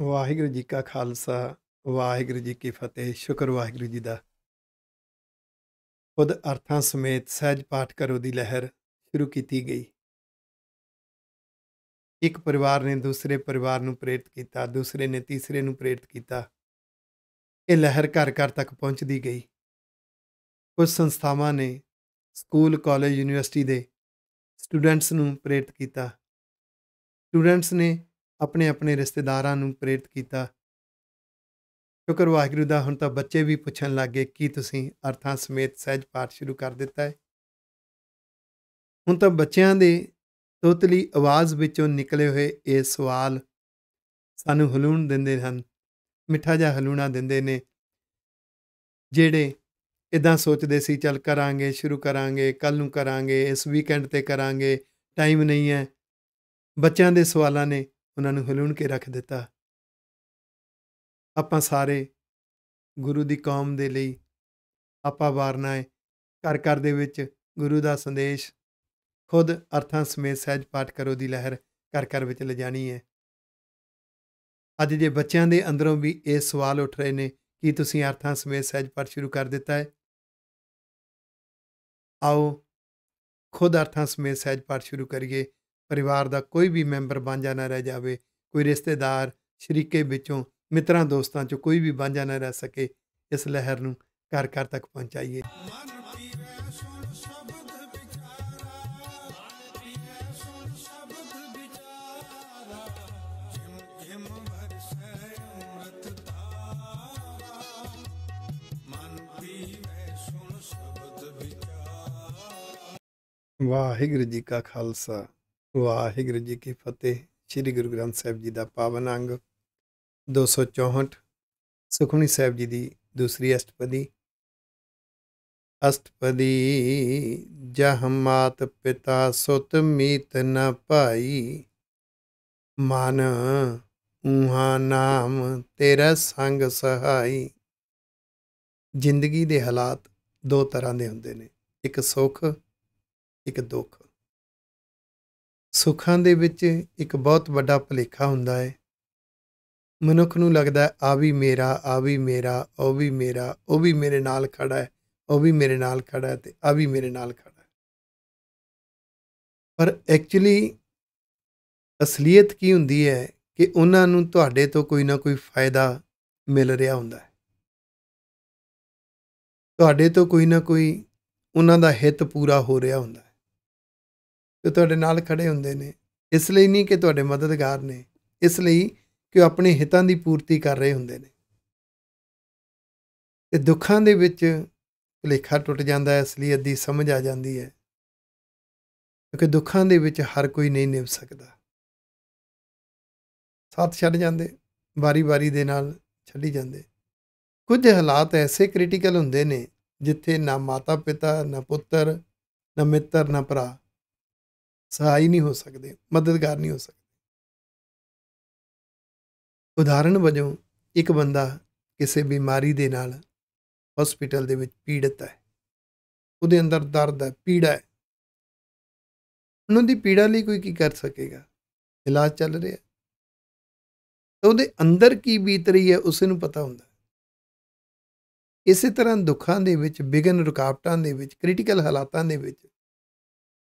ਵਾਹਿਗੁਰੂ ਜੀ ਕਾ ਖਾਲਸਾ ਵਾਹਿਗੁਰੂ ਜੀ ਕੀ ਫਤਿਹ ਸ਼ੁਕਰ ਵਾਹਿਗੁਰੂ ਜੀ ਦਾ ਖੁਦ ਅਰਥਾਂ ਸਮੇਤ ਸਹਿਜ ਪਾਠ ਕਰੋ ਦੀ ਲਹਿਰ ਸ਼ੁਰੂ ਕੀਤੀ ਗਈ ਇੱਕ ਪਰਿਵਾਰ ਨੇ ਦੂਸਰੇ ਪਰਿਵਾਰ ਨੂੰ ਪ੍ਰੇਰਿਤ ਕੀਤਾ ਦੂਸਰੇ ਨੇ ਤੀਸਰੇ ਨੂੰ ਪ੍ਰੇਰਿਤ ਕੀਤਾ ਇਹ ਲਹਿਰ ਘਰ ਘਰ ਤੱਕ ਪਹੁੰਚਦੀ ਗਈ ਕੁਝ ਸੰਸਥਾਵਾਂ ਨੇ ਸਕੂਲ ਕਾਲਜ ਯੂਨੀਵਰਸਿਟੀ ਦੇ ਸਟੂਡੈਂਟਸ ਨੂੰ ਪ੍ਰੇਰਿਤ ਕੀਤਾ ਸਟੂਡੈਂਟਸ ਨੇ ਆਪਣੇ ਆਪਣੇ ਰਿਸ਼ਤੇਦਾਰਾਂ ਨੂੰ ਪ੍ਰੇਰਿਤ ਕੀਤਾ ਸ਼ੁਕਰ ਵਾਹਿਗੁਰੂ ਦਾ ਹੁਣ ਤਾਂ ਬੱਚੇ ਵੀ ਪੁੱਛਣ ਲੱਗੇ ਕੀ ਤੁਸੀਂ ਅਰਥਾਂ ਸਮੇਤ ਸਹਿਜ ਪਾਠ ਸ਼ੁਰੂ ਕਰ ਦਿੱਤਾ ਹੈ ਹੁਣ ਤਾਂ ਬੱਚਿਆਂ ਦੇ ਤੋਤਲੀ ਆਵਾਜ਼ ਵਿੱਚੋਂ ਨਿਕਲੇ ਹੋਏ ਇਹ ਸਵਾਲ ਸਾਨੂੰ ਹਲੂਣ ਦਿੰਦੇ ਹਨ ਮਿੱਠਾ ਜਿਹਾ ਹਲੂਣਾ ਦਿੰਦੇ ਨੇ ਜਿਹੜੇ ਇਦਾਂ ਸੋਚਦੇ ਸੀ ਚੱਲ ਕਰਾਂਗੇ ਸ਼ੁਰੂ ਕਰਾਂਗੇ ਕੱਲ ਨੂੰ ਕਰਾਂਗੇ ਇਸ ਵੀਕਐਂਡ ਤੇ ਕਰਾਂਗੇ ਟਾਈਮ ਨਹੀਂ ਹੈ ਬੱਚਿਆਂ ਦੇ ਸਵਾਲਾਂ ਨੇ ਉਹਨਾਂ ਨੂੰ ਹਲੂਣ ਕੇ ਰੱਖ ਦਿੱਤਾ ਆਪਾਂ ਸਾਰੇ ਗੁਰੂ ਦੀ ਕੌਮ ਦੇ ਲਈ ਆਪਾਂ ਵਾਰਨਾ ਹੈ ਘਰ ਘਰ ਦੇ ਵਿੱਚ ਗੁਰੂ ਦਾ ਸੰਦੇਸ਼ ਖੁਦ ਅਰਥਾਂ ਸਮੇਤ ਸਹਿਜ ਪਾਠ ਕਰੋ ਦੀ ਲਹਿਰ ਘਰ ਘਰ ਵਿੱਚ ਲਿਜਾਣੀ ਹੈ ਅੱਜ ਦੇ ਬੱਚਿਆਂ ਦੇ ਅੰਦਰੋਂ ਵੀ ਇਹ ਸਵਾਲ ਉੱਠ ਰਹੇ ਨੇ ਕਿ ਤੁਸੀਂ ਅਰਥਾਂ ਸਮੇਤ ਸਹਿਜ ਪਾਠ ਸ਼ੁਰੂ ਕਰ ਦਿੱਤਾ ਹੈ ਆਓ ਖੁਦ ਅਰਥਾਂ ਸਮੇਤ ਸਹਿਜ ਪਾਠ ਸ਼ੁਰੂ ਕਰੀਏ ਪਰਿਵਾਰ ਦਾ ਕੋਈ ਵੀ ਮੈਂਬਰ ਬਾਂਝਾ ਨਾ ਰਹਿ ਜਾਵੇ ਕੋਈ ਰਿਸ਼ਤੇਦਾਰ ਸ਼ਰੀਕੇ ਵਿੱਚੋਂ ਮਿੱਤਰਾਂ ਦੋਸਤਾਂ ਚੋਂ ਕੋਈ ਵੀ ਬਾਂਝਾ ਨਾ ਰਹਿ ਸਕੇ ਇਸ ਲਹਿਰ ਨੂੰ ਘਰ ਘਰ ਤੱਕ ਪਹੁੰਚਾਈਏ ਵਾਹਿਗੁਰੂ ਜੀ ਕਾ ਖਾਲਸਾ ਵਾਹਿਗੁਰੂ ਜੀ ਕੀ ਫਤਿਹ ਸ੍ਰੀ ਗੁਰੂ ਗ੍ਰੰਥ ਸਾਹਿਬ ਜੀ ਦਾ ਪਾਵਨ ਅੰਗ 264 ਸੁਖਮਨੀ ਸਾਹਿਬ ਜੀ ਦੀ ਦੂਸਰੀ ਅਸ਼ਟਪਦੀ ਅਸ਼ਟਪਦੀ ਜਹ ਮਾਤ ਪਿਤਾ ਸੁਤ ਮੀਤ ਨ ਭਾਈ ਮਨ ਉਹਾ ਨਾਮ ਤੇਰਾ ਸੰਗ ਸਹਾਈ ਜ਼ਿੰਦਗੀ ਦੇ ਹਾਲਾਤ ਦੋ ਤਰ੍ਹਾਂ ਦੇ ਹੁੰਦੇ ਨੇ ਇੱਕ ਸੁਖ ਇੱਕ ਦੁੱਖ ਸੁੱਖਾਂ ਦੇ ਵਿੱਚ ਇੱਕ ਬਹੁਤ ਵੱਡਾ ਭਲੇਖਾ ਹੁੰਦਾ ਹੈ ਮਨੁੱਖ ਨੂੰ ਲੱਗਦਾ ਆ ਵੀ ਮੇਰਾ ਆ ਵੀ ਮੇਰਾ ਉਹ ਵੀ ਮੇਰਾ ਉਹ ਵੀ ਮੇਰੇ ਨਾਲ ਖੜਾ ਹੈ ਉਹ ਵੀ ਮੇਰੇ ਨਾਲ ਖੜਾ ਹੈ ਤੇ ਆ ਵੀ ਮੇਰੇ ਨਾਲ ਖੜਾ ਹੈ ਪਰ ਐਕਚੁਅਲੀ ਅਸਲੀਅਤ ਕੀ ਹੁੰਦੀ ਹੈ ਕਿ ਉਹਨਾਂ ਨੂੰ ਤੁਹਾਡੇ ਤੋਂ ਕੋਈ ਨਾ ਕੋਈ ਫਾਇਦਾ ਮਿਲ ਰਿਹਾ ਹੁੰਦਾ ਹੈ ਤੁਹਾਡੇ ਤੋਂ ਕੋਈ ਨਾ ਕੋਈ ਉਹਨਾਂ ਦਾ ਹਿੱਤ ਪੂਰਾ ਹੋ ਰਿਹਾ ਹੁੰਦਾ ਤੇ ਤੁਹਾਡੇ ਨਾਲ ਖੜੇ ਹੁੰਦੇ ਨੇ ਇਸ ਲਈ ਨਹੀਂ ਕਿ ਤੁਹਾਡੇ ਮਦਦਗਾਰ ਨੇ ਇਸ ਲਈ ਕਿ ਉਹ ਆਪਣੇ ਹਿੱਤਾਂ ਦੀ ਪੂਰਤੀ ਕਰ ਰਹੇ ਹੁੰਦੇ ਨੇ ਤੇ ਦੁੱਖਾਂ ਦੇ ਵਿੱਚ ਭਲੇਖਾ ਟੁੱਟ ਜਾਂਦਾ ਹੈ ਅਸਲੀਅਤ ਦੀ ਸਮਝ ਆ ਜਾਂਦੀ ਹੈ ਕਿਉਂਕਿ ਦੁੱਖਾਂ ਦੇ ਵਿੱਚ ਹਰ ਕੋਈ ਨਹੀਂ ਨਿਭ ਸਕਦਾ ਸਾਥ ਛੱਡ ਜਾਂਦੇ ਵਾਰੀ-ਵਾਰੀ ਦੇ ਨਾਲ ਛੱਡੀ ਜਾਂਦੇ ਕੁਝ ਹਾਲਾਤ ਐਸੇ ਕ੍ਰਿਟੀਕਲ ਹੁੰਦੇ ਨੇ ਜਿੱਥੇ ਨਾ ਮਾਤਾ ਪਿਤਾ ਨਾ ਪੁੱਤਰ ਨਾ ਮਿੱਤਰ ਨਾ ਭਰਾ ਸਹਾਈ ਨਹੀਂ ਹੋ ਸਕਦੇ ਮਦਦਗਾਰ ਨਹੀਂ ਹੋ ਸਕਦੇ ਉਦਾਹਰਣ ਵਜੋਂ ਇੱਕ ਬੰਦਾ ਕਿਸੇ ਬਿਮਾਰੀ ਦੇ ਨਾਲ ਹਸਪੀਟਲ ਦੇ ਵਿੱਚ ਪੀੜਤ ਹੈ ਉਹਦੇ ਅੰਦਰ ਦਰਦ ਹੈ ਪੀੜਾ ਹੈ ਉਹਨੂੰ ਦੀ ਪੀੜਾ ਲਈ ਕੋਈ ਕੀ ਕਰ ਸਕੇਗਾ ਇਲਾਜ ਚੱਲ ਰਿਹਾ ਤਾਂ ਉਹਦੇ ਅੰਦਰ ਕੀ ਬੀਤ ਰਹੀ ਹੈ ਉਸੇ ਨੂੰ ਪਤਾ ਹੁੰਦਾ ਇਸੇ ਤਰ੍ਹਾਂ ਦੁੱਖਾਂ ਦੇ ਵਿੱਚ ਬਿਗਨ ਰੁਕਾਵਟਾਂ ਦੇ ਵਿੱਚ ਕ੍ਰਿਟੀਕਲ ਹਾਲਾਤਾਂ ਦੇ ਵਿੱਚ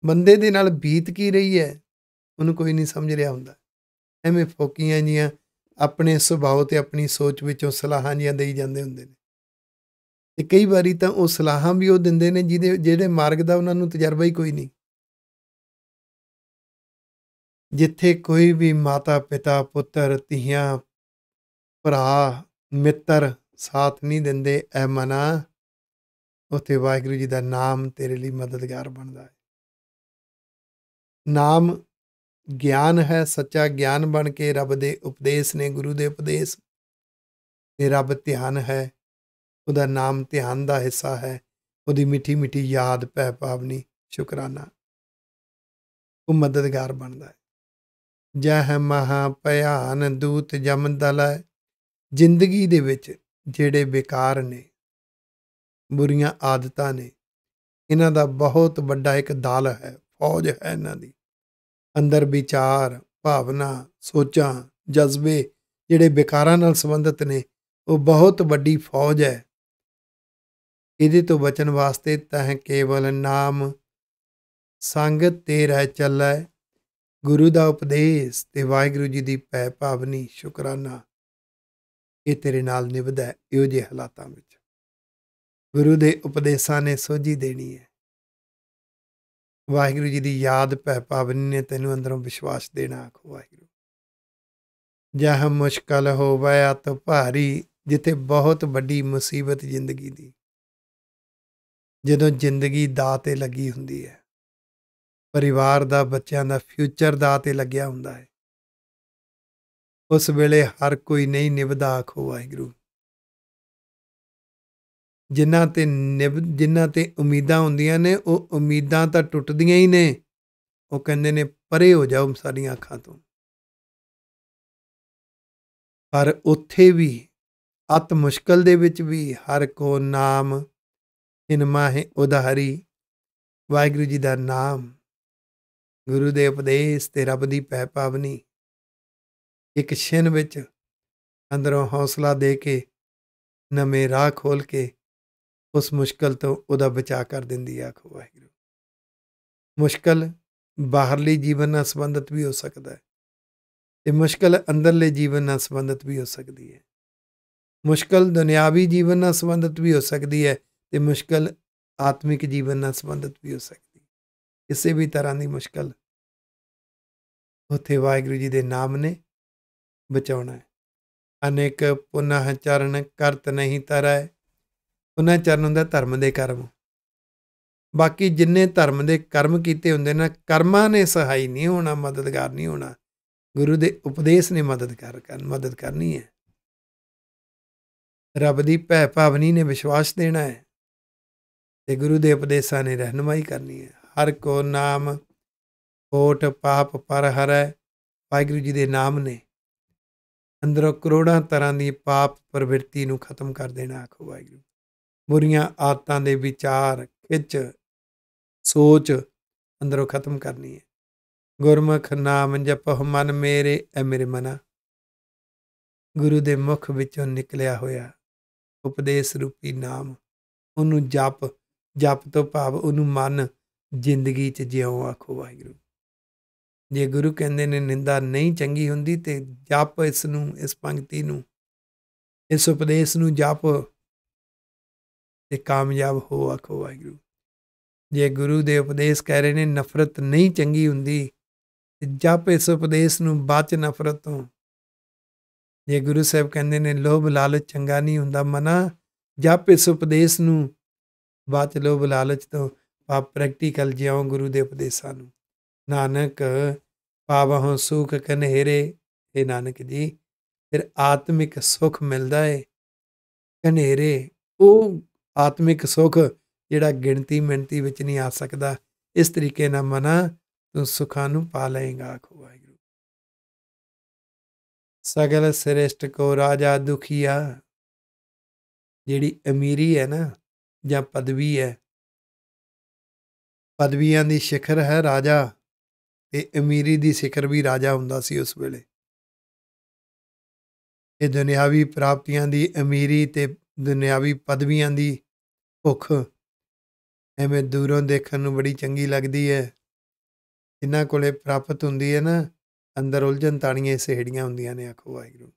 ਬੰਦੇ ਦੇ ਨਾਲ ਬੀਤ ਕੀ ਰਹੀ ਹੈ ਉਹਨੂੰ ਕੋਈ ਨਹੀਂ ਸਮਝ ਰਿਹਾ ਹੁੰਦਾ ਐਵੇਂ ਫੋਕੀਆਂ ਜੀਆਂ ਆਪਣੇ ਸੁਭਾਅ ਤੇ ਆਪਣੀ ਸੋਚ ਵਿੱਚੋਂ ਸਲਾਹਾਂ ਜੀਆਂ ਦੇਈ ਜਾਂਦੇ ਹੁੰਦੇ ਨੇ ਤੇ ਕਈ ਵਾਰੀ ਤਾਂ ਉਹ ਸਲਾਹਾਂ ਵੀ ਉਹ ਦਿੰਦੇ ਨੇ ਜਿਹਦੇ ਜਿਹੜੇ ਮਾਰਗ ਦਾ ਉਹਨਾਂ ਨੂੰ ਤਜਰਬਾ ਹੀ ਕੋਈ ਨਹੀਂ ਜਿੱਥੇ ਕੋਈ ਵੀ ਮਾਤਾ ਪਿਤਾ ਪੁੱਤਰ ਧੀਆਂ ਭਰਾ ਮਿੱਤਰ ਸਾਥ ਨਹੀਂ ਦਿੰਦੇ ਐ ਮਨਾ ਉਥੇ ਵਾਹਿਗੁਰੂ ਜੀ ਦਾ ਨਾਮ ਤੇਰੇ ਲਈ ਮਦਦਗਾਰ ਬਣਦਾ ਹੈ ਨਾਮ ਗਿਆਨ ਹੈ ਸੱਚਾ ਗਿਆਨ ਬਣ ਕੇ ਰੱਬ ਦੇ ਉਪਦੇਸ਼ ਨੇ ਗੁਰੂ ਦੇ ਉਪਦੇਸ਼ ਤੇ ਰੱਬ ਧਿਆਨ ਹੈ ਉਹਦਾ ਨਾਮ ਧਿਆਨ ਦਾ ਹਿੱਸਾ ਹੈ ਉਹਦੀ ਮਿੱਠੀ ਮਿੱਠੀ ਯਾਦ ਪੈ ਪਾਵਨੀ ਸ਼ੁਕਰਾਨਾ ਉਹ ਮਦਦਗਾਰ ਬਣਦਾ ਹੈ ਜਹ ਮਹਾ ਭਿਆਨ ਦੂਤ ਜਮਦਲ ਜ਼ਿੰਦਗੀ ਦੇ ਵਿੱਚ ਜਿਹੜੇ ਬੇਕਾਰ ਨੇ ਬੁਰੀਆਂ ਆਦਤਾਂ ਨੇ ਇਹਨਾਂ ਦਾ ਬਹੁਤ ਵੱਡਾ ਇੱਕ ਦਲ ਹੈ ਫੌਜ ਹੈ ਇਹਨਾਂ ਦੀ ਅੰਦਰ ਵਿਚਾਰ ਭਾਵਨਾ ਸੋਚਾਂ ਜਜ਼ਬੇ ਜਿਹੜੇ ਵਿਕਾਰਾਂ ਨਾਲ ਸੰਬੰਧਿਤ ਨੇ ਉਹ ਬਹੁਤ ਵੱਡੀ ਫੌਜ ਹੈ ਇਹਦੇ ਤੋਂ ਬਚਣ ਵਾਸਤੇ ਤਹ ਕੇਵਲ ਨਾਮ ਸੰਗ ਤੇ ਰਹਿ ਚੱਲੈ ਗੁਰੂ ਦਾ ਉਪਦੇਸ਼ ਤੇ ਵਾਹਿਗੁਰੂ ਜੀ ਦੀ ਪੈ ਭਾਵਨੀ ਸ਼ੁਕਰਾਨਾ ਇਹ ਤੇਰੇ ਨਾਲ ਨਿਭਦਾ ਇਹੋ ਜਿਹੇ ਹਾਲਾਤਾਂ ਵਿੱਚ ਗੁਰੂ ਦੇ ਉਪਦੇਸ਼ਾਂ ਨੇ ਸੋਝੀ ਦੇਣੀ ਹੈ ਵਾਹਿਗੁਰੂ ਜੀ ਦੀ ਯਾਦ ਪੈ ਪਾਵਨੀ ਨੇ ਤੈਨੂੰ ਅੰਦਰੋਂ ਵਿਸ਼ਵਾਸ ਦੇਣਾ ਆਖੋ ਵਾਹਿਗੁਰੂ ਜਹ ਮੁਸ਼ਕਲ ਹੋਵੇ ਅਤ ਭਾਰੀ ਜਿੱਤੇ ਬਹੁਤ ਵੱਡੀ ਮੁਸੀਬਤ ਜ਼ਿੰਦਗੀ ਦੀ ਜਦੋਂ ਜ਼ਿੰਦਗੀ ਦਾ ਤੇ ਲੱਗੀ ਹੁੰਦੀ ਹੈ ਪਰਿਵਾਰ ਦਾ ਬੱਚਿਆਂ ਦਾ ਫਿਊਚਰ ਦਾ ਤੇ ਲੱਗਿਆ ਹੁੰਦਾ ਹੈ ਉਸ ਵੇਲੇ ਹਰ ਕੋਈ ਨਹੀਂ ਨਿਵਦਾਖ ਆਖੋ ਵਾਹਿਗੁਰੂ ਜਿਨ੍ਹਾਂ ਤੇ ਜਿਨ੍ਹਾਂ ਤੇ ਉਮੀਦਾਂ ਹੁੰਦੀਆਂ ਨੇ ਉਹ ਉਮੀਦਾਂ ਤਾਂ ਟੁੱਟਦੀਆਂ ਹੀ ਨੇ ਉਹ ਕਹਿੰਦੇ ਨੇ ਪਰੇ ਹੋ ਜਾਓ ਸਾਡੀਆਂ ਅੱਖਾਂ ਤੋਂ ਪਰ ਉੱਥੇ ਵੀ ਅਤ ਮੁਸ਼ਕਲ ਦੇ ਵਿੱਚ ਵੀ ਹਰ ਕੋ ਨਾਮ ਇਨਮਾ ਹੈ ਉਦਾਹਰੀ ਵਾਹਿਗੁਰੂ ਜੀ ਦਾ ਨਾਮ ਗੁਰੂ ਦੇ ਉਪਦੇਸ਼ ਤੇ ਰੱਬ ਦੀ ਪੈ ਪਾਵਨੀ ਇੱਕ ਛਿਨ ਵਿੱਚ ਅੰਦਰੋਂ ਹੌਸਲਾ ਦੇ ਕੇ ਨਵੇਂ ਰਾਹ ਖੋਲ ਕੇ ਉਸ ਮੁਸ਼ਕਲ ਤੋਂ ਉਹਦਾ ਬਚਾ ਕਰ ਦਿੰਦੀ ਆ ਆਖੋ ਵਾਹਿਗੁਰੂ ਮੁਸ਼ਕਲ ਬਾਹਰਲੇ ਜੀਵਨ ਨਾਲ ਸੰਬੰਧਿਤ ਵੀ ਹੋ ਸਕਦਾ ਹੈ ਤੇ ਮੁਸ਼ਕਲ ਅੰਦਰਲੇ ਜੀਵਨ ਨਾਲ ਸੰਬੰਧਿਤ ਵੀ ਹੋ ਸਕਦੀ ਹੈ ਮੁਸ਼ਕਲ ਦੁਨਿਆਵੀ ਜੀਵਨ ਨਾਲ ਸੰਬੰਧਿਤ ਵੀ ਹੋ ਸਕਦੀ ਹੈ ਤੇ ਮੁਸ਼ਕਲ ਆਤਮਿਕ ਜੀਵਨ ਨਾਲ ਸੰਬੰਧਿਤ ਵੀ ਹੋ ਸਕਦੀ ਹੈ ਕਿਸੇ ਵੀ ਤਰ੍ਹਾਂ ਦੀ ਮੁਸ਼ਕਲ ਉਥੇ ਵਾਹਿਗੁਰੂ ਜੀ ਦੇ ਨਾਮ ਨੇ ਬਚਾਉਣਾ ਹੈ ਅਨੇਕ ਪੁਨਹ ਚਰਨ ਕਰਤ ਨਹੀਂ ਤਰੈ ਉਹਨਾਂ ਚਰਨ ਹੁੰਦਾ ਧਰਮ ਦੇ ਕਰਮ ਬਾਕੀ ਜਿੰਨੇ ਧਰਮ ਦੇ ਕਰਮ ਕੀਤੇ ਹੁੰਦੇ ਨੇ ਕਰਮਾਂ ਨੇ ਸਹਾਈ ਨਹੀਂ ਹੋਣਾ ਮਦਦਗਾਰ ਨਹੀਂ ਹੋਣਾ ਗੁਰੂ ਦੇ ਉਪਦੇਸ਼ ਨੇ ਕਰ ਕਰਨ ਮਦਦ ਕਰਨੀ ਹੈ ਰੱਬ ਦੀ ਭੈ ਭਾਵਨੀ ਨੇ ਵਿਸ਼ਵਾਸ ਦੇਣਾ ਹੈ ਤੇ ਗੁਰੂ ਦੇ ਉਪਦੇਸ਼ਾਂ ਨੇ ਰਹਿਨਮਾਈ ਕਰਨੀ ਹੈ ਹਰ ਕੋ ਨਾਮ ਕੋਟ ਪਾਪ ਪਰ ਹਰੈ ਵਾਹਿਗੁਰੂ ਜੀ ਦੇ ਨਾਮ ਨੇ ਅੰਦਰੋਂ ਕਰੋੜਾਂ ਤਰ੍ਹਾਂ ਦੀ ਪਾਪ ਪ੍ਰਵਿਰਤੀ ਨੂੰ ਖਤਮ ਕਰ ਦੇਣਾ ਆਖੋ ਵਾਹਿਗੁਰੂ ਬੁਰੀਆਂ ਆਦਤਾਂ ਦੇ ਵਿਚਾਰ ਖਿੱਚ ਸੋਚ ਅੰਦਰੋਂ ਖਤਮ ਕਰਨੀ ਹੈ ਗੁਰਮੁਖ ਨਾਮ ਜਪਹੁ ਮਨ ਮੇਰੇ ਐ ਮੇਰੇ ਮਨਾ ਗੁਰੂ ਦੇ ਮੁਖ ਵਿੱਚੋਂ ਨਿਕਲਿਆ ਹੋਇਆ ਉਪਦੇਸ਼ ਰੂਪੀ ਨਾਮ ਉਹਨੂੰ ਜਪ ਜਪ ਤੋਂ ਭਾਵ ਉਹਨੂੰ ਮਨ ਜ਼ਿੰਦਗੀ 'ਚ ਜਿਉਂ ਆਖੋ ਵਾਹਿਗੁਰੂ ਜੇ ਗੁਰੂ ਕਹਿੰਦੇ ਨੇ ਨਿੰਦਾ ਨਹੀਂ ਚੰਗੀ ਹੁੰਦੀ ਤੇ ਜਪ ਇਸ ਨੂੰ ਇਸ ਪੰਕਤੀ ਨੂੰ ਇਸ ਉਪਦੇਸ਼ ਨੂੰ ਜਪ ਤੇ ਕਾਮਯਾਬ ਹੋ ਆਖੋ ਵਾਹਿਗੁਰੂ ਜੇ ਗੁਰੂ ਦੇ ਉਪਦੇਸ਼ ਕਹਿ ਰਹੇ ਨੇ ਨਫ਼ਰਤ ਨਹੀਂ ਚੰਗੀ ਹੁੰਦੀ ਜਪ ਇਸ ਉਪਦੇਸ਼ ਨੂੰ ਬਾਚ ਨਫ਼ਰਤ ਤੋਂ ਜੇ ਗੁਰੂ ਸਾਹਿਬ ਕਹਿੰਦੇ ਨੇ ਲੋਭ ਲਾਲਚ ਚੰਗਾ ਨਹੀਂ ਹੁੰਦਾ ਮਨਾ ਜਪ ਇਸ ਉਪਦੇਸ਼ ਨੂੰ ਬਾਚ ਲੋਭ ਲਾਲਚ ਤੋਂ ਆਪ ਪ੍ਰੈਕਟੀਕਲ ਜਿਉ ਗੁਰੂ ਦੇ ਉਪਦੇਸ਼ਾਂ ਨੂੰ ਨਾਨਕ ਪਾਵਹੁ ਸੁਖ ਕਨਹਿਰੇ ਇਹ ਨਾਨਕ ਜੀ ਫਿਰ ਆਤਮਿਕ ਸੁਖ ਮਿਲਦਾ ਏ ਕਨੇਰੇ ਉਹ ਆਤਮਿਕ ਸੁਖ ਜਿਹੜਾ ਗਿਣਤੀ ਮਿੰਤੀ ਵਿੱਚ ਨਹੀਂ ਆ ਸਕਦਾ ਇਸ ਤਰੀਕੇ ਨਾਲ ਮਨਾ ਤੂੰ ਸੁਖਾਂ ਨੂੰ ਪਾ ਲਏਗਾ ਆਖੋ ਵਾਹਿਗੁਰੂ ਸਗਲ ਸ੍ਰੇਸ਼ਟ ਕੋ ਰਾਜਾ ਦੁਖੀਆ ਜਿਹੜੀ ਅਮੀਰੀ ਹੈ ਨਾ ਜਾਂ ਪਦਵੀ ਹੈ ਪਦਵੀਆਂ ਦੀ ਸਿਖਰ ਹੈ ਰਾਜਾ ਤੇ ਅਮੀਰੀ ਦੀ ਸਿਖਰ ਵੀ ਰਾਜਾ ਹੁੰਦਾ ਸੀ ਉਸ ਵੇਲੇ ਇਹ ਦੁਨਿਆਵੀ ਪ੍ਰਾਪਤੀਆਂ ਦੀ ਅਮੀਰੀ ਤੇ ਦੁਨਿਆਵੀ ਪਦਵੀਆਂ ਦੀ ਭੁੱਖ ਐਵੇਂ ਦੂਰੋਂ ਦੇਖਣ ਨੂੰ ਬੜੀ ਚੰਗੀ ਲੱਗਦੀ ਹੈ ਜਿਨ੍ਹਾਂ ਕੋਲੇ ਪ੍ਰਾਪਤ ਹੁੰਦੀ ਹੈ ਨਾ ਅੰਦਰ ਉਲਝਣ ਤਾਣੀਆਂ ਸਿਹੜੀਆਂ ਹੁੰਦੀਆਂ ਨੇ ਆਖੋ ਵਾਹਿਗੁਰੂ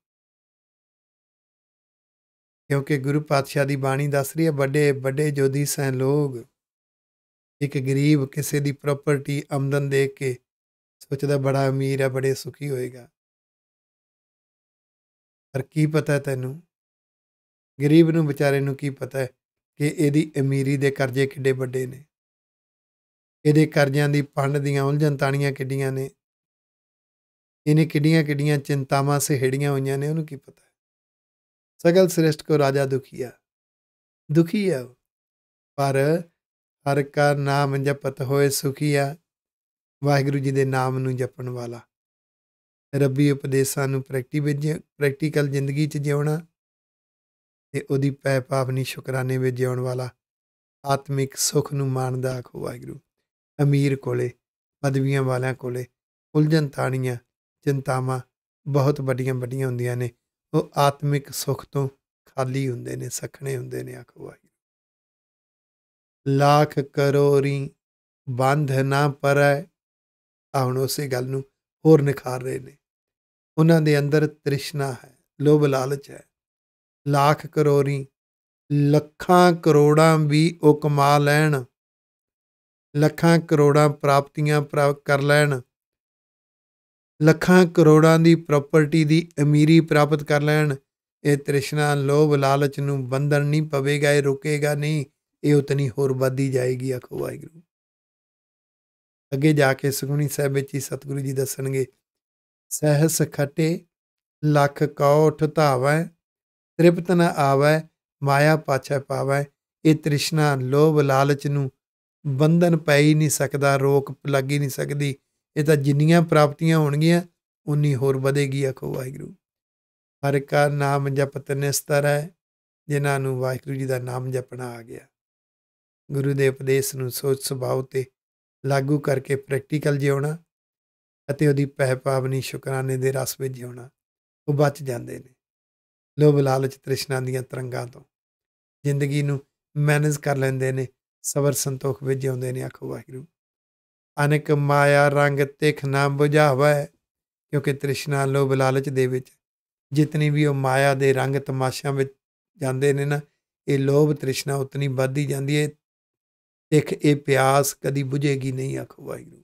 ਕਿਉਂਕਿ ਗੁਰੂ ਪਾਤਸ਼ਾਹ ਦੀ ਬਾਣੀ ਦੱਸ ਰਹੀ ਹੈ ਵੱਡੇ ਵੱਡੇ ਜੋਦੀ ਸੈਂ ਲੋਗ ਇੱਕ ਗਰੀਬ ਕਿਸੇ ਦੀ ਪ੍ਰਾਪਰਟੀ ਆਮਦਨ ਦੇਖ ਕੇ ਸੋਚਦਾ ਬੜਾ ਅਮੀਰ ਹੈ ਬੜੇ ਸੁਖੀ ਹੋਏਗਾ ਪਰ ਕੀ ਪਤਾ ਤੈਨੂੰ ਗਰੀਬ ਨੂੰ ਵਿਚਾਰੇ ਨੂੰ ਕੀ ਪਤਾ ਹੈ ਕਿ ਇਹਦੀ ਅਮੀਰੀ ਦੇ ਕਰਜ਼ੇ ਕਿੱਡੇ ਵੱਡੇ ਨੇ ਇਹਦੇ ਕਰਜ਼ਿਆਂ ਦੀ ਪੰਡ ਦੀਆਂ ਉਲਝਣ ਤਾਣੀਆਂ ਕਿੱਡੀਆਂ ਨੇ ਇਹਨੇ ਕਿੱਡੀਆਂ ਕਿੱਡੀਆਂ ਚਿੰਤਾਵਾਂ ਸਹਿੜੀਆਂ ਹੋਈਆਂ ਨੇ ਉਹਨੂੰ ਕੀ ਪਤਾ ਸਗਲ ਸ੍ਰਿਸ਼ਟ ਕੋ ਰਾਜਾ ਦੁਖੀਆ ਦੁਖੀਆ ਪਰ ਹਰ ਕਾ ਨਾਮ ਜਪਤ ਹੋਏ ਸੁਖੀਆ ਵਾਹਿਗੁਰੂ ਜੀ ਦੇ ਨਾਮ ਨੂੰ ਜਪਣ ਵਾਲਾ ਰੱਬੀ ਉਪਦੇਸ਼ਾਂ ਨੂੰ ਪ੍ਰੈਕਟੀਕਲ ਜ਼ਿੰਦਗੀ 'ਚ ਜਿਉਣਾ ਤੇ ਉਹਦੀ ਪੈ ਪਾਵਨੀ ਸ਼ੁਕਰਾਨੇ ਵਿੱਚ ਜਿਉਣ ਵਾਲਾ ਆਤਮਿਕ ਸੁਖ ਨੂੰ ਮਾਣਦਾ ਆਖੋ ਵਾਹਿਗੁਰੂ ਅਮੀਰ ਕੋਲੇ ਪਦਵੀਆਂ ਵਾਲਿਆਂ ਕੋਲੇ ਉਲਝਣ ਤਾਣੀਆਂ ਚਿੰਤਾਵਾਂ ਬਹੁਤ ਵੱਡੀਆਂ ਵੱਡੀਆਂ ਹੁੰਦੀਆਂ ਨੇ ਉਹ ਆਤਮਿਕ ਸੁਖ ਤੋਂ ਖਾਲੀ ਹੁੰਦੇ ਨੇ ਸਖਣੇ ਹੁੰਦੇ ਨੇ ਆਖੋ ਵਾਹਿਗੁਰੂ ਲੱਖ ਕਰੋਰੀ ਬੰਧ ਨਾ ਪਰੈ ਆਉਣ ਉਸੇ ਗੱਲ ਨੂੰ ਹੋਰ ਨਿਖਾਰ ਰਹੇ ਨੇ ਉਹਨਾਂ ਦੇ ਅੰਦਰ ਤ੍ਰਿਸ਼ਨਾ ਹੈ ਲੋਭ ਲਾਲਚ ਹੈ ਲੱਖ ਕਰੋੜੀ ਲੱਖਾਂ ਕਰੋੜਾਂ ਵੀ ਉਹ ਕਮਾ ਲੈਣ ਲੱਖਾਂ ਕਰੋੜਾਂ ਪ੍ਰਾਪਤੀਆਂ ਕਰ ਲੈਣ ਲੱਖਾਂ ਕਰੋੜਾਂ ਦੀ ਪ੍ਰਾਪਰਟੀ ਦੀ ਅਮੀਰੀ ਪ੍ਰਾਪਤ ਕਰ ਲੈਣ ਇਹ ਤ੍ਰਿਸ਼ਨਾ ਲੋਭ ਲਾਲਚ ਨੂੰ ਬੰਧਨ ਨਹੀਂ ਪਵੇਗਾ ਇਹ ਰੁਕੇਗਾ ਨਹੀਂ ਇਹ ਉਤਨੀ ਹੋਰ ਵੱਧਦੀ ਜਾਏਗੀ ਆਖੋ ਵਾਹਿਗੁਰੂ ਅੱਗੇ ਜਾ ਕੇ ਸੁਖਣੀ ਸਾਹਿਬ ਵਿੱਚ ਹੀ ਸਤਿਗੁਰੂ ਜੀ ਦੱਸਣਗੇ ਸਹਿਸ ਖਟੇ ਲੱਖ ਕੌਠ ਧਾਵੈ ਤ੍ਰਿਪਤ ਨ ਆਵੇ ਮਾਇਆ ਪਾਛੈ ਪਾਵੇ ਇਹ ਤ੍ਰਿਸ਼ਨਾ ਲੋਭ ਲਾਲਚ ਨੂੰ ਬੰਧਨ ਪੈ ਨਹੀਂ ਸਕਦਾ ਰੋਕ ਲੱਗ ਨਹੀਂ ਸਕਦੀ ਇਹ ਤਾਂ ਜਿੰਨੀਆਂ ਪ੍ਰਾਪਤੀਆਂ ਹੋਣਗੀਆਂ ਉਨੀ ਹੋਰ ਵਧੇਗੀ ਆਖੋ ਵਾਹਿਗੁਰੂ ਹਰ ਕਾ ਨਾਮ ਜਪਤ ਨਿਸਤਰ ਹੈ ਜਿਨ੍ਹਾਂ ਨੂੰ ਵਾਹਿਗੁਰੂ ਜੀ ਦਾ ਨਾਮ ਜਪਣਾ ਆ ਗਿਆ ਗੁਰੂ ਦੇ ਉਪਦੇਸ਼ ਨੂੰ ਸੋਚ ਸੁਭਾਅ ਤੇ ਲਾਗੂ ਕਰਕੇ ਪ੍ਰੈਕਟੀਕਲ ਜਿਉਣਾ ਅਤੇ ਉਹਦੀ ਪਹਿ ਪਾਵਨੀ ਸ਼ੁਕਰਾਨੇ ਦੇ ਰਸ ਵਿੱਚ ਜਿਉਣਾ ਉਹ ਬਚ ਜਾਂਦੇ ਨੇ ਲੋਭ ਲਾਲਚ ਤ੍ਰਿਸ਼ਨਾ ਦੀਆਂ ਤਰੰਗਾਂ ਤੋਂ ਜ਼ਿੰਦਗੀ ਨੂੰ ਮੈਨੇਜ ਕਰ ਲੈਂਦੇ ਨੇ ਸਬਰ ਸੰਤੋਖ ਵਿੱਚ ਜਿਉਂਦੇ ਨੇ ਆਖੋ ਵਾਹਿਗੁਰੂ ਅਨੇਕ ਮਾਇਆ ਰੰਗ ਤਿਖ ਨਾ ਬੁਝਾਵੇ ਕਿਉਂਕਿ ਤ੍ਰਿਸ਼ਨਾ ਲੋਭ ਲਾਲਚ ਦੇ ਵਿੱਚ ਜਿਤਨੀ ਵੀ ਉਹ ਮਾਇਆ ਦੇ ਰੰਗ ਤਮਾਸ਼ਿਆਂ ਵਿੱਚ ਜਾਂਦੇ ਨੇ ਨਾ ਇਹ ਲੋਭ ਤ੍ਰਿਸ਼ਨਾ ਉਤਨੀ ਵੱਧਦੀ ਜਾਂਦੀ ਹੈ ਇੱਕ ਇਹ ਪਿਆਸ ਕਦੀ ਬੁਝੇਗੀ ਨਹੀਂ ਆਖੋ ਵਾਹਿਗੁਰੂ